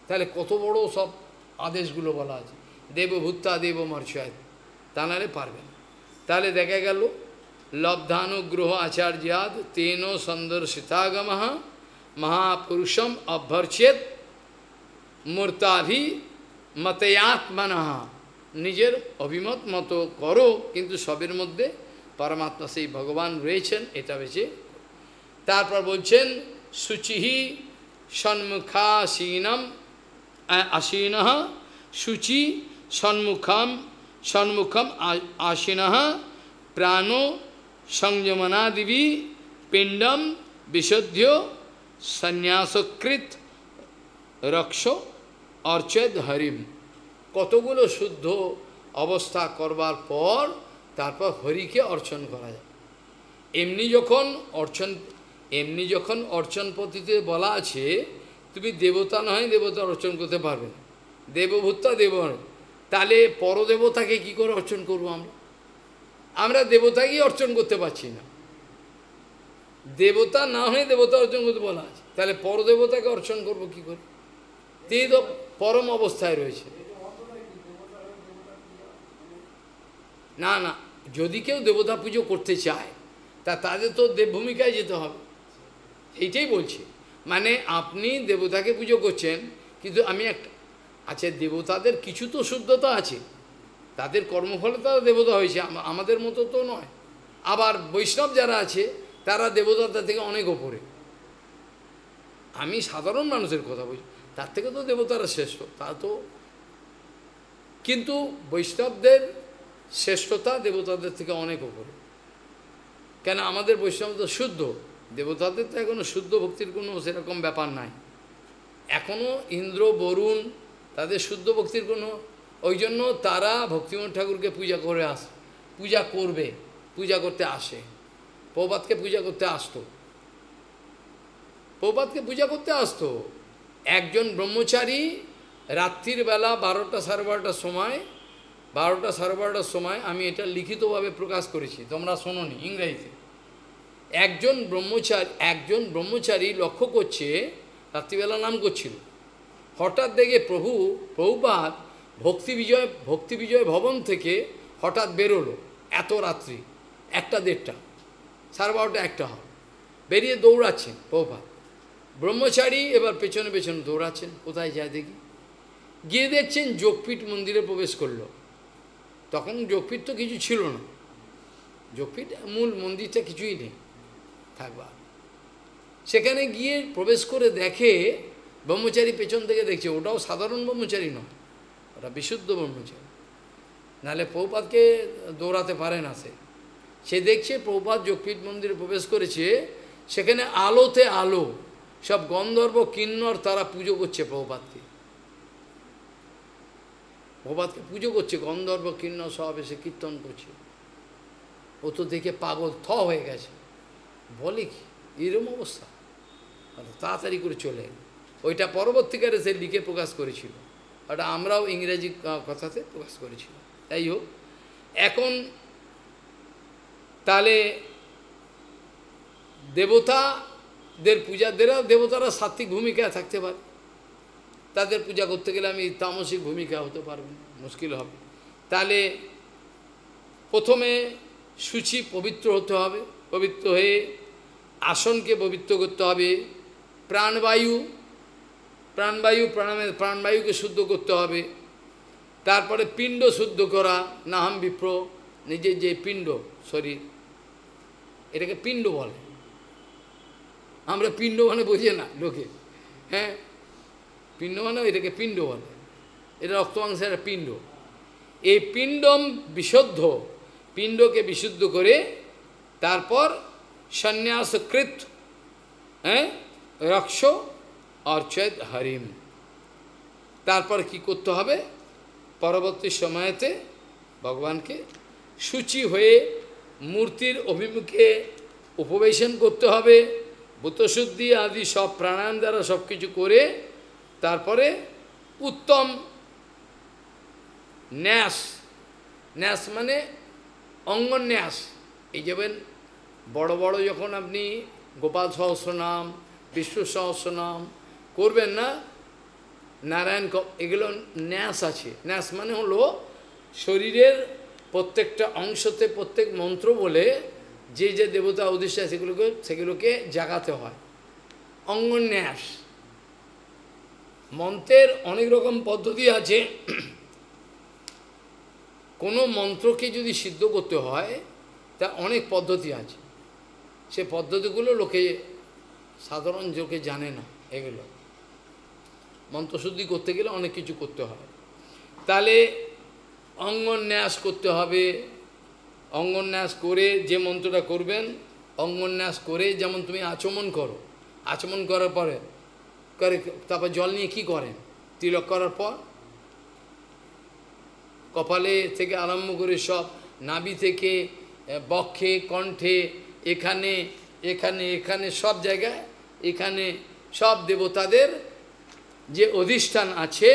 তাহলে কত বড় সব আদেশগুলো বলা আছে দেবভূত্তা দেবমর্চয় তা নাহলে পারবে না তাহলে দেখা গেল লব্ধানুগ্রহ আচার্যাদ তেন সন্দর্শিতাগমহা মহাপুরুষম अभ्यर्चेत মূর্তাভি মতেয়াত্মনাহা নিজের অভিমত মতো করো কিন্তু সবের মধ্যে পরমাত্মা সেই ভগবান রয়েছেন এটা বেছে তারপর বলছেন শুচিহি সন্মুখাসীনম আসীন শুচি সন্মুখম সন্মুখম আসীন প্রাণ সংযমনাদিবি পিণ্ডম বিশুদ্ধ সন্ন্যাসকৃত রক্ষ অর্চেদ হরিম কতগুলো শুদ্ধ অবস্থা করবার পর তারপর হরিকে অর্চন করা যায় এমনি যখন অর্চন এমনি যখন অর্চন পদ্ধতিতে বলা আছে তুমি দেবতা নয় দেবতা অর্চন করতে পারবে না দেবভূতা দেব তাহলে পরদেবতাকে কি করে অর্চন করব আমরা আমরা দেবতাকেই অর্চন করতে পারছি না দেবতা না হয়ে দেবতা অর্জন করতে বলা আছে তাহলে পরদেবতাকে অর্চন করবো কি করে তিনি তো পরম অবস্থায় রয়েছে না না যদি কেউ দেবতা পুজো করতে চায় তা তাদের তো দেবভূমিকায় যেতে হবে এইটাই বলছে মানে আপনি দেবতাকে পুজো করছেন কিন্তু আমি একটা আচ্ছা দেবতাদের কিছু তো শুদ্ধতা আছে তাদের কর্মফলে তারা দেবতা হয়েছে আমাদের মতো তো নয় আবার বৈষ্ণব যারা আছে তারা দেবতাদের থেকে অনেক ওপরে আমি সাধারণ মানুষের কথা বলছি তার থেকে তো দেবতারা শ্রেষ্ঠ তা তো কিন্তু বৈষ্ণবদের শ্রেষ্ঠতা দেবতাদের থেকে অনেক ওপরে কেন আমাদের বৈষ্ণব তো শুদ্ধ দেবতাদের তো এখনও শুদ্ধ ভক্তির কোনো সেরকম ব্যাপার নাই এখনও ইন্দ্র বরুণ তাদের শুদ্ধ ভক্তির কোনো ওই জন্য তারা ভক্তিমোহন ঠাকুরকে পূজা করে আস পূজা করবে পূজা করতে আসে প্রবাদকে পূজা করতে আসতো প্রবাদকে পূজা করতে আসতো একজন ব্রহ্মচারী রাত্রির বেলা বারোটা সাড়ে বারোটার সময় বারোটা সাড়ে বারোটার সময় আমি এটা লিখিতভাবে প্রকাশ করেছি তোমরা শোনোনি ইংরাজিতে একজন ব্রহ্মচারী একজন ব্রহ্মচারী লক্ষ্য করছে রাত্রিবেলা নাম করছিল হঠাৎ দেখে প্রভু প্রভুপাত ভক্তি বিজয় ভক্তি বিজয় ভবন থেকে হঠাৎ বেরোলো এত রাত্রি একটা দেড়টা সাড়ে বারোটা একটা হল বেরিয়ে দৌড়াচ্ছেন প্রভুপাত ব্রহ্মচারী এবার পেছনে পেছনে দৌড়াচ্ছেন কোথায় যায় দেখি গিয়ে দেখছেন যোগপীঠ মন্দিরে প্রবেশ করলো তখন যোগপীঠ তো কিছু ছিল না যোগপীঠ মূল মন্দিরটা কিছুই নেই থাকবা সেখানে গিয়ে প্রবেশ করে দেখে ব্রহ্মচারী পেছন থেকে দেখছে ওটাও সাধারণ ব্রহ্মচারী নয় ওটা বিশুদ্ধ ব্রহ্মচারী নাহলে পৌপাতকে দৌড়াতে পারে না সে সে দেখছে প্রভুপাত যোগপীঠ মন্দিরে প্রবেশ করেছে সেখানে আলোতে আলো সব গন্ধর্ব কিন্নর তারা পুজো করছে প্রভুপাতকে প্রপাতকে পুজো করছে গন্ধর্ব কিন্নর সব এসে কীর্তন করছে ও তো দেখে পাগল থ হয়ে গেছে বলে কি এরম অবস্থা তাড়াতাড়ি করে চলে ওইটা পরবর্তীকালে সে লিখে প্রকাশ করেছিল ওটা আমরাও ইংরেজি কথাতে প্রকাশ করেছিলাম যাই হোক এখন তাহলে দেবতাদের পূজা দেরা দেবতারা সাত্বিক ভূমিকায় থাকতে পারে তাদের পূজা করতে গেলে আমি তামসিক ভূমিকা হতে পারব মুশকিল হবে তাহলে প্রথমে সূচি পবিত্র হতে হবে পবিত্র হয়ে আসনকে পবিত্র করতে হবে প্রাণবায়ু প্রাণবায়ু প্রাণ প্রাণবায়ুকে শুদ্ধ করতে হবে তারপরে পিণ্ড শুদ্ধ করা নাহাম বিপ্র নিজের যে পিণ্ড শরীর এটাকে পিণ্ড বলে আমরা পিণ্ড মানে বুঝি না লোকে হ্যাঁ পিণ্ড মানে এটাকে পিণ্ড বলে এটা রক্ত মাংসের পিণ্ড এই পিণ্ডম বিশুদ্ধ পিণ্ডকে বিশুদ্ধ করে তারপর সন্ন্যাসকৃত হ্যাঁ রক্ষ অর্চেদ হরিম তারপর কি করতে হবে পরবর্তী সময়েতে ভগবানকে সূচি হয়ে মূর্তির অভিমুখে উপবেশন করতে হবে ভূতশুদ্ধি আদি সব প্রাণায়াম দ্বারা সব কিছু করে তারপরে উত্তম ন্যাস ন্যাস মানে অঙ্গন্যাস এই যাবেন বড় বড় যখন আপনি গোপাল সহস্রনাম বিশ্ব সহস্রনাম করবেন না নারায়ণ এগুলো ন্যাস আছে ন্যাস মানে হলো শরীরের প্রত্যেকটা অংশতে প্রত্যেক মন্ত্র বলে যে যে দেবতা উদ্দেশ্যে সেগুলোকে সেগুলোকে জাগাতে হয় অঙ্গন্যাস মন্ত্রের অনেক রকম পদ্ধতি আছে কোনো মন্ত্রকে যদি সিদ্ধ করতে হয় তা অনেক পদ্ধতি আছে সে পদ্ধতিগুলো লোকে সাধারণ লোকে জানে না এগুলো মন্ত্রশুদ্ধি করতে গেলে অনেক কিছু করতে হয় তাহলে অঙ্গন্যাস করতে হবে অঙ্গন্যাস করে যে মন্ত্রটা করবেন অঙ্গন্যাস করে যেমন তুমি আচমন করো আচমন করার পরে করে তারপর জল নিয়ে কি করেন তিলক করার পর কপালে থেকে আরম্ভ করে সব নাবি থেকে বক্ষে কণ্ঠে এখানে এখানে এখানে সব জায়গায় এখানে সব দেবতাদের যে অধিষ্ঠান আছে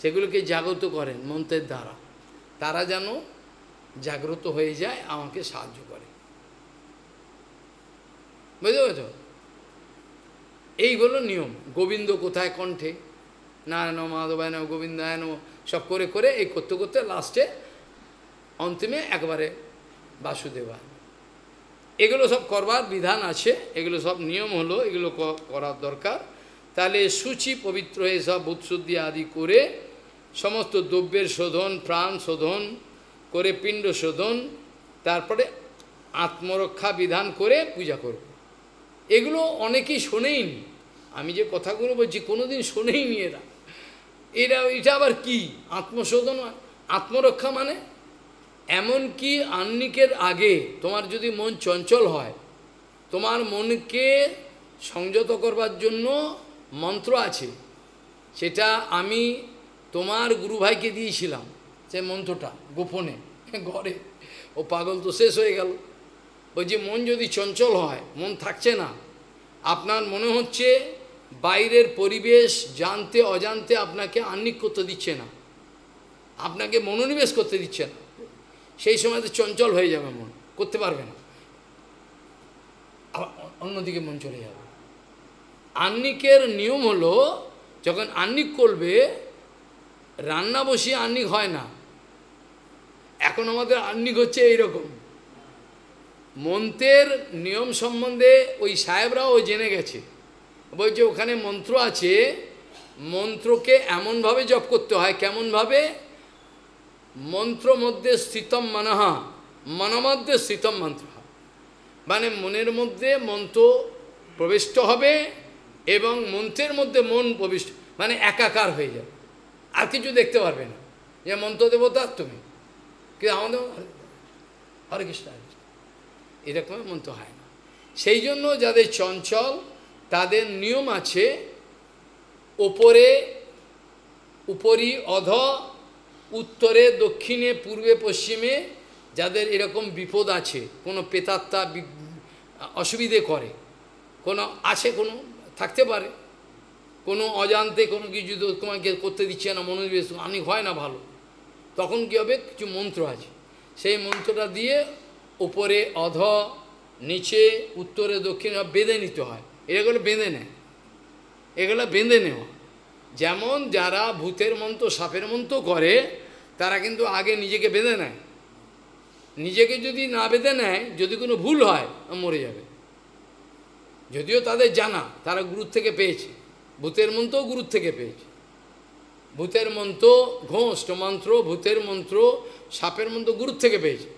সেগুলোকে জাগ্রত করেন মন্ত্রের দ্বারা তারা যেন জাগ্রত হয়ে যায় আমাকে সাহায্য করে বুঝতে পেরেছ এইগুলো নিয়ম গোবিন্দ কোথায় কণ্ঠে নারায়ণ মাধবায়ন গোবিন্দায়ন সব করে করে এই করতে করতে লাস্টে অন্তিমে একবারে বাসুদেবায় এগুলো সব করবার বিধান আছে এগুলো সব নিয়ম হলো এগুলো করার দরকার তাহলে সূচি পবিত্র হয়ে সব আদি করে সমস্ত দ্রব্যের শোধন প্রাণ শোধন করে পিণ্ড শোধন তারপরে আত্মরক্ষা বিধান করে পূজা করব এগুলো অনেকেই শোনেইনি আমি যে কথাগুলো বলছি কোনোদিন শোনেইনি এরা এরা এটা আবার কি আত্মশোধন আত্মরক্ষা মানে এমন কি আন্নিকের আগে তোমার যদি মন চঞ্চল হয় তোমার মনকে সংযত করবার জন্য মন্ত্র আছে সেটা আমি তোমার গুরু ভাইকে দিয়েছিলাম সে মন্ত্রটা গোপনে ঘরে ও পাগল তো শেষ হয়ে গেল ওই যে মন যদি চঞ্চল হয় মন থাকছে না আপনার মনে হচ্ছে বাইরের পরিবেশ জানতে অজান্তে আপনাকে আহ্নিক করতে দিচ্ছে না আপনাকে মনোনিবেশ করতে দিচ্ছে না সেই সময় তো চঞ্চল হয়ে যাবে মন করতে পারবে না অন্যদিকে মন চলে যাবে আহ্নিকের নিয়ম হলো যখন আহ্নিক করবে রান্না বসিয়ে আর্নিক হয় না এখন আমাদের আর্নিক হচ্ছে এইরকম মন্ত্রের নিয়ম সম্বন্ধে ওই সাহেবরাও জেনে গেছে বলছে ওখানে মন্ত্র আছে মন্ত্রকে এমনভাবে জপ করতে হয় কেমনভাবে মন্ত্র মধ্যে স্থিতম মানহা মনমধ্যে স্থিতম মন্ত্র মানে মনের মধ্যে মন্ত্র প্রবিষ্ট হবে এবং মন্ত্রের মধ্যে মন প্রবিষ্ট মানে একাকার হয়ে যাবে আর কিছু দেখতে পারবে না যে মন্ত্রদেবতা তুমি কিন্তু আমাদের হরে কৃষ্ণ হরে কৃষ্ণ এরকম মন্ত্র হয় না সেই জন্য যাদের চঞ্চল তাদের নিয়ম আছে ওপরে উপরি অধ উত্তরে দক্ষিণে পূর্বে পশ্চিমে যাদের এরকম বিপদ আছে কোনো পেতাত্মা অসুবিধে করে কোনো আছে কোনো থাকতে পারে কোনো অজান্তে কোনো কিছু তোমাকে করতে দিচ্ছে না মনোনিবেশ আমি হয় না ভালো তখন কী হবে কিছু মন্ত্র আছে সেই মন্ত্রটা দিয়ে উপরে অধ নিচে উত্তরে দক্ষিণে বেঁধে নিতে হয় এগুলো বেঁধে নেয় এগুলো বেঁধে নেওয়া যেমন যারা ভূতের মন্ত্র সাপের মন্ত্র করে তারা কিন্তু আগে নিজেকে বেঁধে নেয় নিজেকে যদি না বেঁধে নেয় যদি কোনো ভুল হয় মরে যাবে যদিও তাদের জানা তারা গুরুর থেকে পেয়েছে ভূতের মন্ত্র গুরুর থেকে পেয়েছে ভূতের মন্ত্র ঘোষ্ট মন্ত্র ভূতের মন্ত্র সাপের মন্ত্র গুরুর থেকে পেয়েছে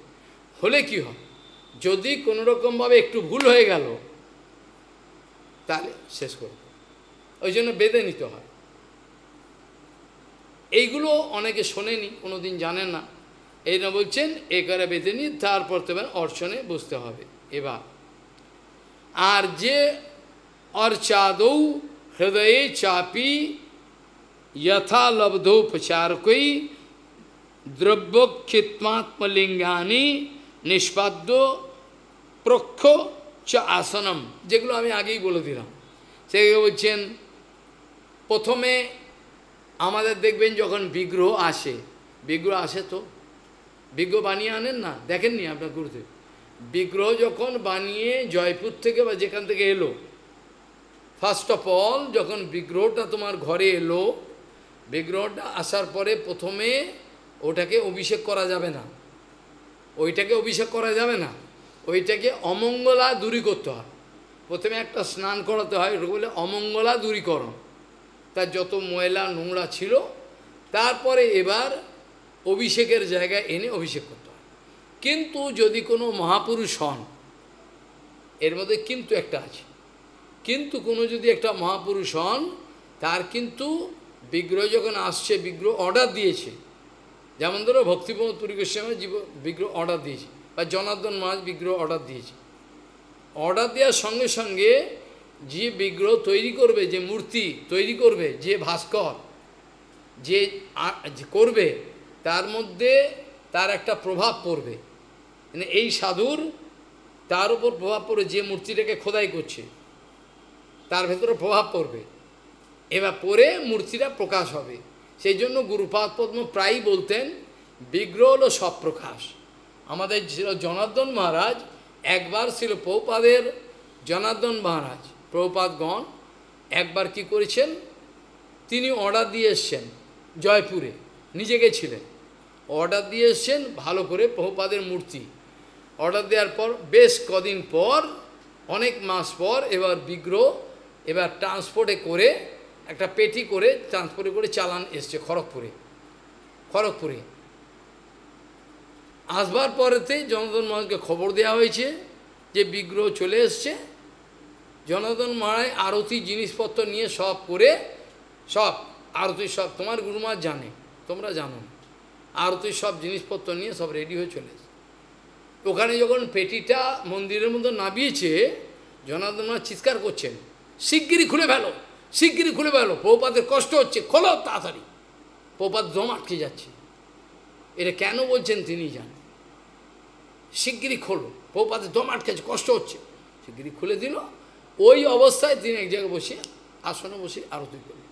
হলে কি হয় যদি কোনোরকমভাবে একটু ভুল হয়ে গেল তাহলে শেষ করব ওই জন্য বেঁধে নিতে হয় এইগুলো অনেকে শোনেনি কোনো দিন জানে না এই না বলছেন এ করে বেঁধে নিয়ে তারপর তোমার অর্চনে বসতে হবে এবার আর যে অর্চাদৌ हृदय চাপি যথালব্ধোপচারকই लब्धोपचारकई দ্রব্যক্ষিত্মাত্মলিঙ্গানি নিষ্পাদ্য প্রক্ষ চ আসনম যেগুলো আমি আগেই বলে দিলাম সেগুলো বলছেন প্রথমে আমাদের দেখবেন যখন বিগ্রহ আসে বিগ্রহ আসে তো বিগ্রহ বানিয়ে আনেন না দেখেননি আপনার গুরুদেব বিগ্রহ যখন বানিয়ে জয়পুর থেকে বা যেখান থেকে এলো ফার্স্ট অফ অল যখন বিগ্রহটা তোমার ঘরে এলো বিগ্রহটা আসার পরে প্রথমে ওটাকে অভিষেক করা যাবে না ওইটাকে অভিষেক করা যাবে না ওইটাকে অমঙ্গলা দূরী করতে হয় প্রথমে একটা স্নান করাতে হয় ওটা বলে অমঙ্গলা দূরীকরণ তার যত ময়লা নোংরা ছিল তারপরে এবার অভিষেকের জায়গায় এনে অভিষেক করতে হয় কিন্তু যদি কোনো মহাপুরুষ হন এর মধ্যে কিন্তু একটা আছে কিন্তু কোনো যদি একটা মহাপুরুষ হন তার কিন্তু বিগ্রহ যখন আসছে বিগ্রহ অর্ডার দিয়েছে যেমন ধরো ভক্তিপ্রমোদ পুরী গোস্বামী জীব বিগ্রহ অর্ডার দিয়েছে বা জনার্দন মহারাজ বিগ্রহ অর্ডার দিয়েছে অর্ডার দেওয়ার সঙ্গে সঙ্গে যে বিগ্রহ তৈরি করবে যে মূর্তি তৈরি করবে যে ভাস্কর যে করবে তার মধ্যে তার একটা প্রভাব পড়বে মানে এই সাধুর তার উপর প্রভাব পড়ে যে মূর্তিটাকে খোদাই করছে তার ভেতরে প্রভাব পড়বে এবার পরে মূর্তিটা প্রকাশ হবে সেই জন্য গুরুপাদ পদ্ম প্রায়ই বলতেন বিগ্রহ হলো সব প্রকাশ আমাদের ছিল জনার্দন মহারাজ একবার ছিল প্রৌপাদের জনার্দন মহারাজ প্রৌপাদগণ একবার কি করেছেন তিনি অর্ডার দিয়ে এসছেন জয়পুরে নিজে গেছিলেন অর্ডার দিয়ে এসছেন ভালো করে প্রহুপাদের মূর্তি অর্ডার দেওয়ার পর বেশ কদিন পর অনেক মাস পর এবার বিগ্রহ এবার ট্রান্সপোর্টে করে একটা পেটি করে ট্রান্সপোর্টে করে চালান এসছে খড়গপুরে খড়গপুরে আসবার পরেতে জনাদন মহারাজকে খবর দেওয়া হয়েছে যে বিগ্রহ চলে এসছে জনার্দন মহারাজ আরতি জিনিসপত্র নিয়ে সব করে সব আরতি সব তোমার গুরুমার জানে তোমরা জানো আরতি সব জিনিসপত্র নিয়ে সব রেডি হয়ে চলে এসছে ওখানে যখন পেটিটা মন্দিরের মধ্যে নাবিয়েছে জনার্দন চিৎকার করছেন শিগগিরি খুলে ফেলো শিগগিরি খুলে ফেলো পৌপাতের কষ্ট হচ্ছে খোলো তাড়াতাড়ি পৌপাত দম আটকে যাচ্ছে এটা কেন বলছেন তিনি জানেন শিগগিরি খোলো পৌপাতের দম আটকেছে কষ্ট হচ্ছে শিগগিরি খুলে দিল ওই অবস্থায় তিনি এক জায়গায় বসে আসনে বসে আরতি করলেন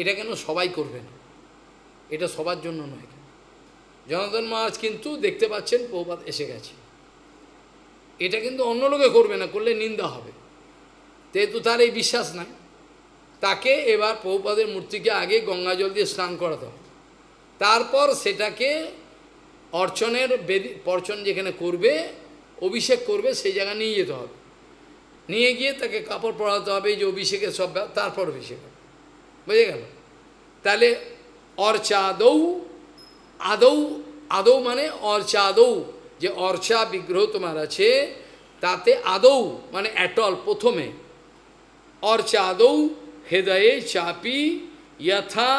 এটা কেন সবাই করবেন এটা সবার জন্য নয় জনাতন মহারাজ কিন্তু দেখতে পাচ্ছেন পৌপাত এসে গেছে এটা কিন্তু অন্য লোকে করবে না করলে নিন্দা হবে যেহেতু তার এই বিশ্বাস নাই তাকে এবার পৌপাদের মূর্তিকে আগে গঙ্গা জল দিয়ে স্নান করাতে হবে তারপর সেটাকে অর্চনের বেদি অর্চন যেখানে করবে অভিষেক করবে সেই জায়গায় নিয়ে যেতে হবে নিয়ে গিয়ে তাকে কাপড় পরাতে হবে যে অভিষেকের সব তারপর অভিষেক হবে বুঝে গেল তাহলে দৌ আদৌ আদৌ মানে অর্চা আদৌ যে অর্চা বিগ্রহ তোমার আছে তাতে আদৌ মানে অ্যাটল প্রথমে और चादो हृदय चापी यथा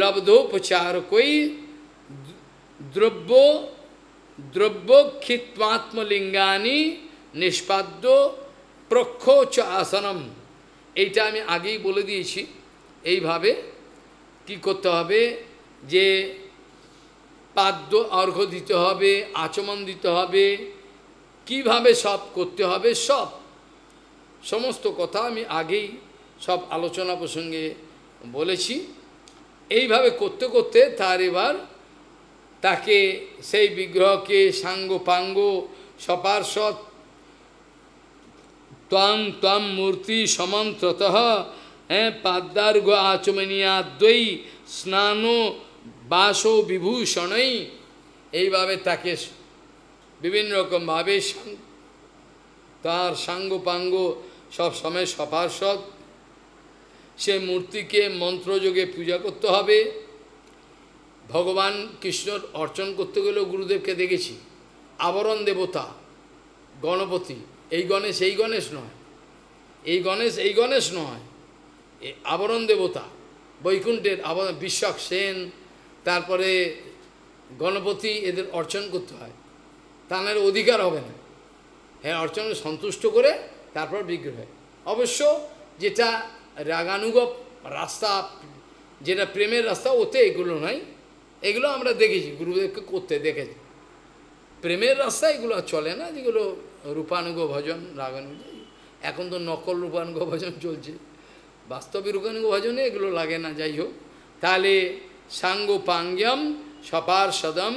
लब्धोपचार कोई द्रव्यो দ্রব্যক্ষিত্মাত্মলিঙ্গানি নিষ্পাদ্য প্রক্ষোচ আসনম এইটা আমি আগেই বলে দিয়েছি এইভাবে কি করতে হবে যে পাদ্য অর্ঘ্য দিতে হবে আচমন দিতে হবে কিভাবে সব করতে হবে সব সমস্ত কথা আমি আগেই সব আলোচনা প্রসঙ্গে বলেছি এইভাবে করতে করতে তার এবার তাকে সেই বিগ্রহকে সাঙ্গ পাঙ্গ সপার্শ ত্বং ত্বাম মূর্তি সমন্ত্রত হ্যাঁ পাদ্মার্ঘ আচমনিয়াদ্বৈ স্নান বাস বিভূষণই এইভাবে তাকে বিভিন্ন রকমভাবে তার সাঙ্গ পাঙ্গ সব সময় সে মূর্তিকে মন্ত্রযোগে পূজা করতে হবে ভগবান কৃষ্ণর অর্চন করতে গেলেও গুরুদেবকে দেখেছি আবরণ দেবতা গণপতি এই গণেশ এই গণেশ নয় এই গণেশ এই গণেশ নয় এ আবরণ দেবতা বৈকুণ্ঠের আবরণ বিশ্বক সেন তারপরে গণপতি এদের অর্চন করতে হয় তানের অধিকার হবে না হ্যাঁ অর্চনা সন্তুষ্ট করে তারপর বিগ্রহে অবশ্য যেটা রাগানুগ রাস্তা যেটা প্রেমের রাস্তা ওতে এগুলো নয় এগুলো আমরা দেখেছি গুরুদেবকে করতে দেখেছি প্রেমের রাস্তা এগুলো চলে না যেগুলো রূপানুগ ভজন রাগানুগ এখন তো নকল রূপানুগ ভজন চলছে বাস্তবিক রূপানুগ ভজনে এগুলো লাগে না যাই হোক তাহলে সাঙ্গ পাঙ্গম সদম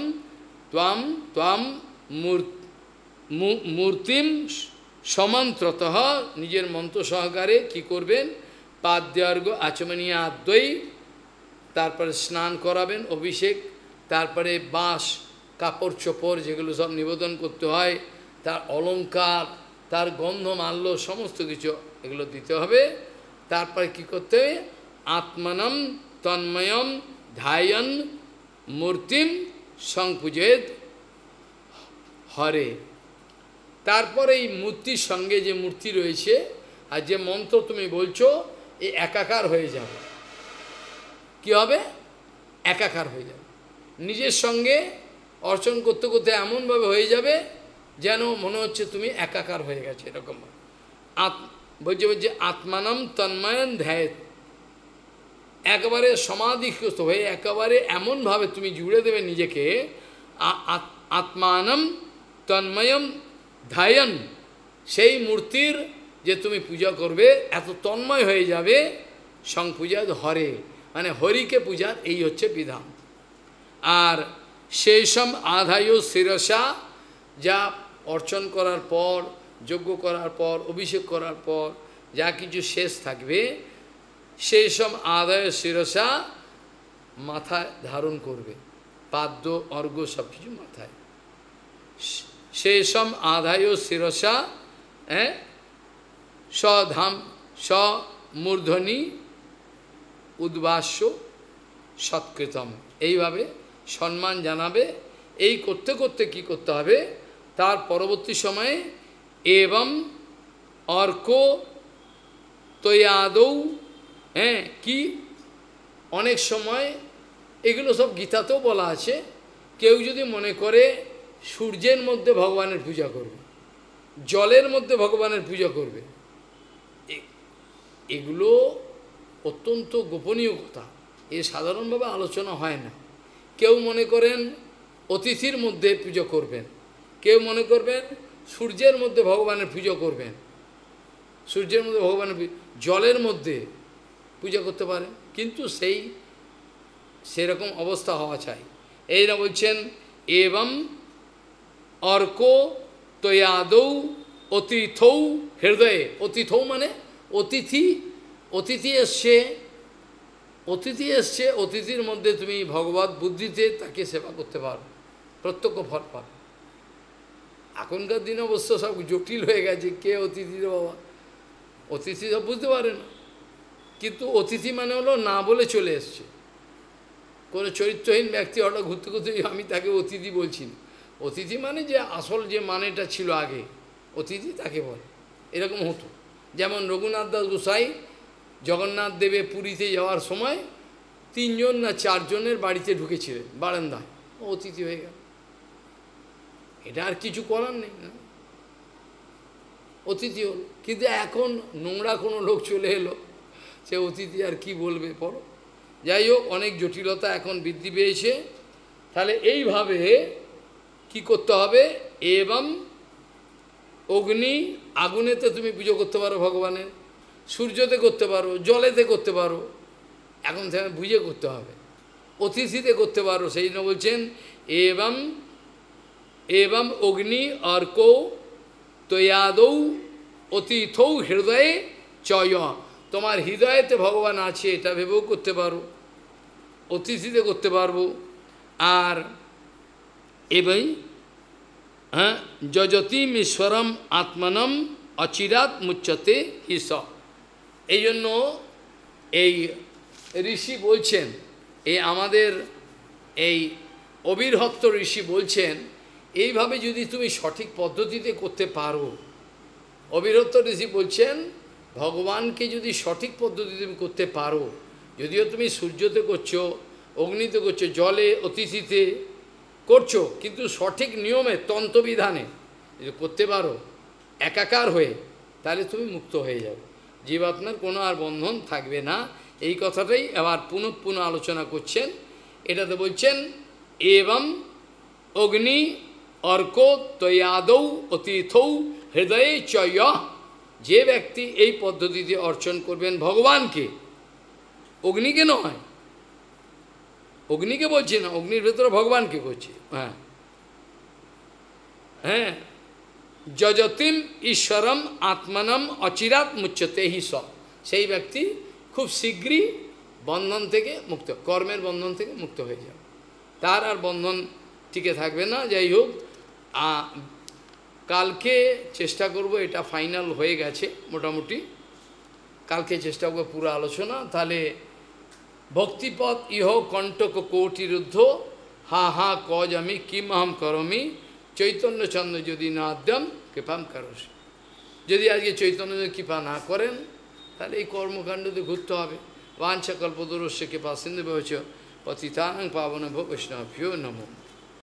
ত্বাম ত্বাম মূর্তি মূর্তিম সমান্তরত নিজের মন্ত্র সহকারে কি করবেন পাদ্যার্ঘ আচমনীয় আদ্যই তারপরে স্নান করাবেন অভিষেক তারপরে বাঁশ কাপড় চোপড় যেগুলো সব নিবেদন করতে হয় তার অলঙ্কার তার গন্ধ মাল্য সমস্ত কিছু এগুলো দিতে হবে তারপরে কি করতে হবে আত্মানম তন্ময়ম ধায়ন মূর্তিম সংকুজেদ হরে তারপরে এই মূর্তির সঙ্গে যে মূর্তি রয়েছে আর যে মন্ত্র তুমি বলছো এ একাকার হয়ে যাবে কি হবে একাকার হয়ে যাবে নিজের সঙ্গে অর্চন করতে করতে এমনভাবে হয়ে যাবে যেন মনে হচ্ছে তুমি একাকার হয়ে গেছে এরকম আত বলছে বলছে আত্মানম তন্ময়ন ধ্যায় একবারে সমাধিগ্রস্ত হয়ে একেবারে এমনভাবে তুমি জুড়ে দেবে নিজেকে আত্মানম তন্ময়ম ধায়ন সেই মূর্তির যে তুমি পূজা করবে এত তন্ময় হয়ে যাবে সংপূজাত হরে মানে হরিকে পূজার এই হচ্ছে বিধান আর সেই সব আধায় শিরসা যা অর্চন করার পর যজ্ঞ করার পর অভিষেক করার পর যা কিছু শেষ থাকবে সেই সব আদায় শিরসা মাথায় ধারণ করবে পাদ্য অর্ঘ সব কিছু মাথায় শেষম আধায় শিরসা হ্যাঁ স্বধাম স্বমূর্ধনি উদ্বাস্য সৎকৃতম এইভাবে সম্মান জানাবে এই করতে করতে কি করতে হবে তার পরবর্তী সময়ে এবং অর্ক তৈয়াদৌ হ্যাঁ কি অনেক সময় এগুলো সব গীতাতেও বলা আছে কেউ যদি মনে করে সূর্যের মধ্যে ভগবানের পূজা করবে জলের মধ্যে ভগবানের পূজা করবে এগুলো অত্যন্ত গোপনীয় কথা এ সাধারণভাবে আলোচনা হয় না কেউ মনে করেন অতিথির মধ্যে পুজো করবেন কেউ মনে করবেন সূর্যের মধ্যে ভগবানের পুজো করবেন সূর্যের মধ্যে ভগবানের জলের মধ্যে পূজা করতে পারে কিন্তু সেই সেরকম অবস্থা হওয়া চাই এই না বলছেন এবং অর্ক তয়াদৌ অতিথৌ হৃদয়ে অতিথৌ মানে অতিথি অতিথি এসছে অতিথি এসছে অতিথির মধ্যে তুমি ভগবত বুদ্ধিতে তাকে সেবা করতে পারো প্রত্যক্ষ ফল পাবে এখনকার দিন অবশ্য সব জটিল হয়ে গেছে কে অতিথির বাবা অতিথি সব বুঝতে পারে না কিন্তু অতিথি মানে হলো না বলে চলে এসছে কোনো চরিত্রহীন ব্যক্তি হঠাৎ ঘুরতে ঘুরতে আমি তাকে অতিথি বলছি না অতিথি মানে যে আসল যে মানেটা ছিল আগে অতিথি তাকে বলে এরকম হতো যেমন রঘুনাথ দাস গোসাই জগন্নাথ দেবে পুরীতে যাওয়ার সময় তিনজন না চারজনের বাড়িতে ঢুকেছিলেন বারান্দায় অতিথি হয়ে গেল এটা আর কিছু করার নেই না অতিথি হল কিন্তু এখন নোংরা কোনো লোক চলে এলো সে অতিথি আর কি বলবে পর যাই হোক অনেক জটিলতা এখন বৃদ্ধি পেয়েছে তাহলে এইভাবে কি করতে হবে এবং অগ্নি আগুনেতে তুমি পুজো করতে পারো ভগবানের সূর্যতে করতে পারো জলেতে করতে পারো এখন সেখানে বুঝে করতে হবে অতিথিতে করতে পারো সেই জন্য বলছেন এবং এবং অগ্নি অর্ক তৈয়াদৌ অতিথৌ হৃদয়ে চয় তোমার হৃদয়েতে ভগবান আছে এটা ভেবেও করতে পারো অতিথিতে করতে পারবো আর এবাই হ্যাঁ যজতিম ঈশ্বরম আত্মানম অচিরাত মুচ্চতে হিস এই জন্য এই ঋষি বলছেন এই আমাদের এই অবিরহত্ত ঋষি বলছেন এইভাবে যদি তুমি সঠিক পদ্ধতিতে করতে পারো অবিরহত্ত ঋষি বলছেন ভগবানকে যদি সঠিক পদ্ধতিতে তুমি করতে পারো যদিও তুমি সূর্যতে করছো অগ্নিতে করছো জলে অতিথিতে করছো কিন্তু সঠিক নিয়মে তন্ত্রবিধানে যদি করতে পারো একাকার হয়ে তাহলে তুমি মুক্ত হয়ে যাবে জীব আপনার কোনো আর বন্ধন থাকবে না এই কথাটাই আবার পুনঃ পুনঃ আলোচনা করছেন এটাতে বলছেন এবং অগ্নি অর্ক তৈয়াদৌ অতীথৌ হৃদয়ে চয় যে ব্যক্তি এই পদ্ধতিতে অর্চন করবেন ভগবানকে অগ্নিকে নয় অগ্নিকে বলছি না অগ্নির ভেতরে ভগবানকে বলছি হ্যাঁ হ্যাঁ যজতিম ঈশ্বরম আত্মানম অচিরাত মুচ্ছতে হি সেই ব্যক্তি খুব শীঘ্রই বন্ধন থেকে মুক্ত কর্মের বন্ধন থেকে মুক্ত হয়ে যাবে তার আর বন্ধন টিকে থাকবে না যাই হোক কালকে চেষ্টা করব এটা ফাইনাল হয়ে গেছে মোটামুটি কালকে চেষ্টা করবো পুরো আলোচনা তাহলে ভক্তিপদ ইহ কণ্টক কোটিরুদ্ধ হা হা কজ আমি কিম কিমহম করমি চৈতন্যচন্দ্র যদি না আদ্যম কৃপাম কারোস যদি আজকে চৈতন্য কৃপা না করেন তাহলে এই কর্মকাণ্ড কর্মকাণ্ডতে ঘুরতে হবে বাঞ্ছা কল্পদরস্য কৃপা সিন্ধু ভেবেছ পতিতাং পাবন ভো বৈষ্ণব নমো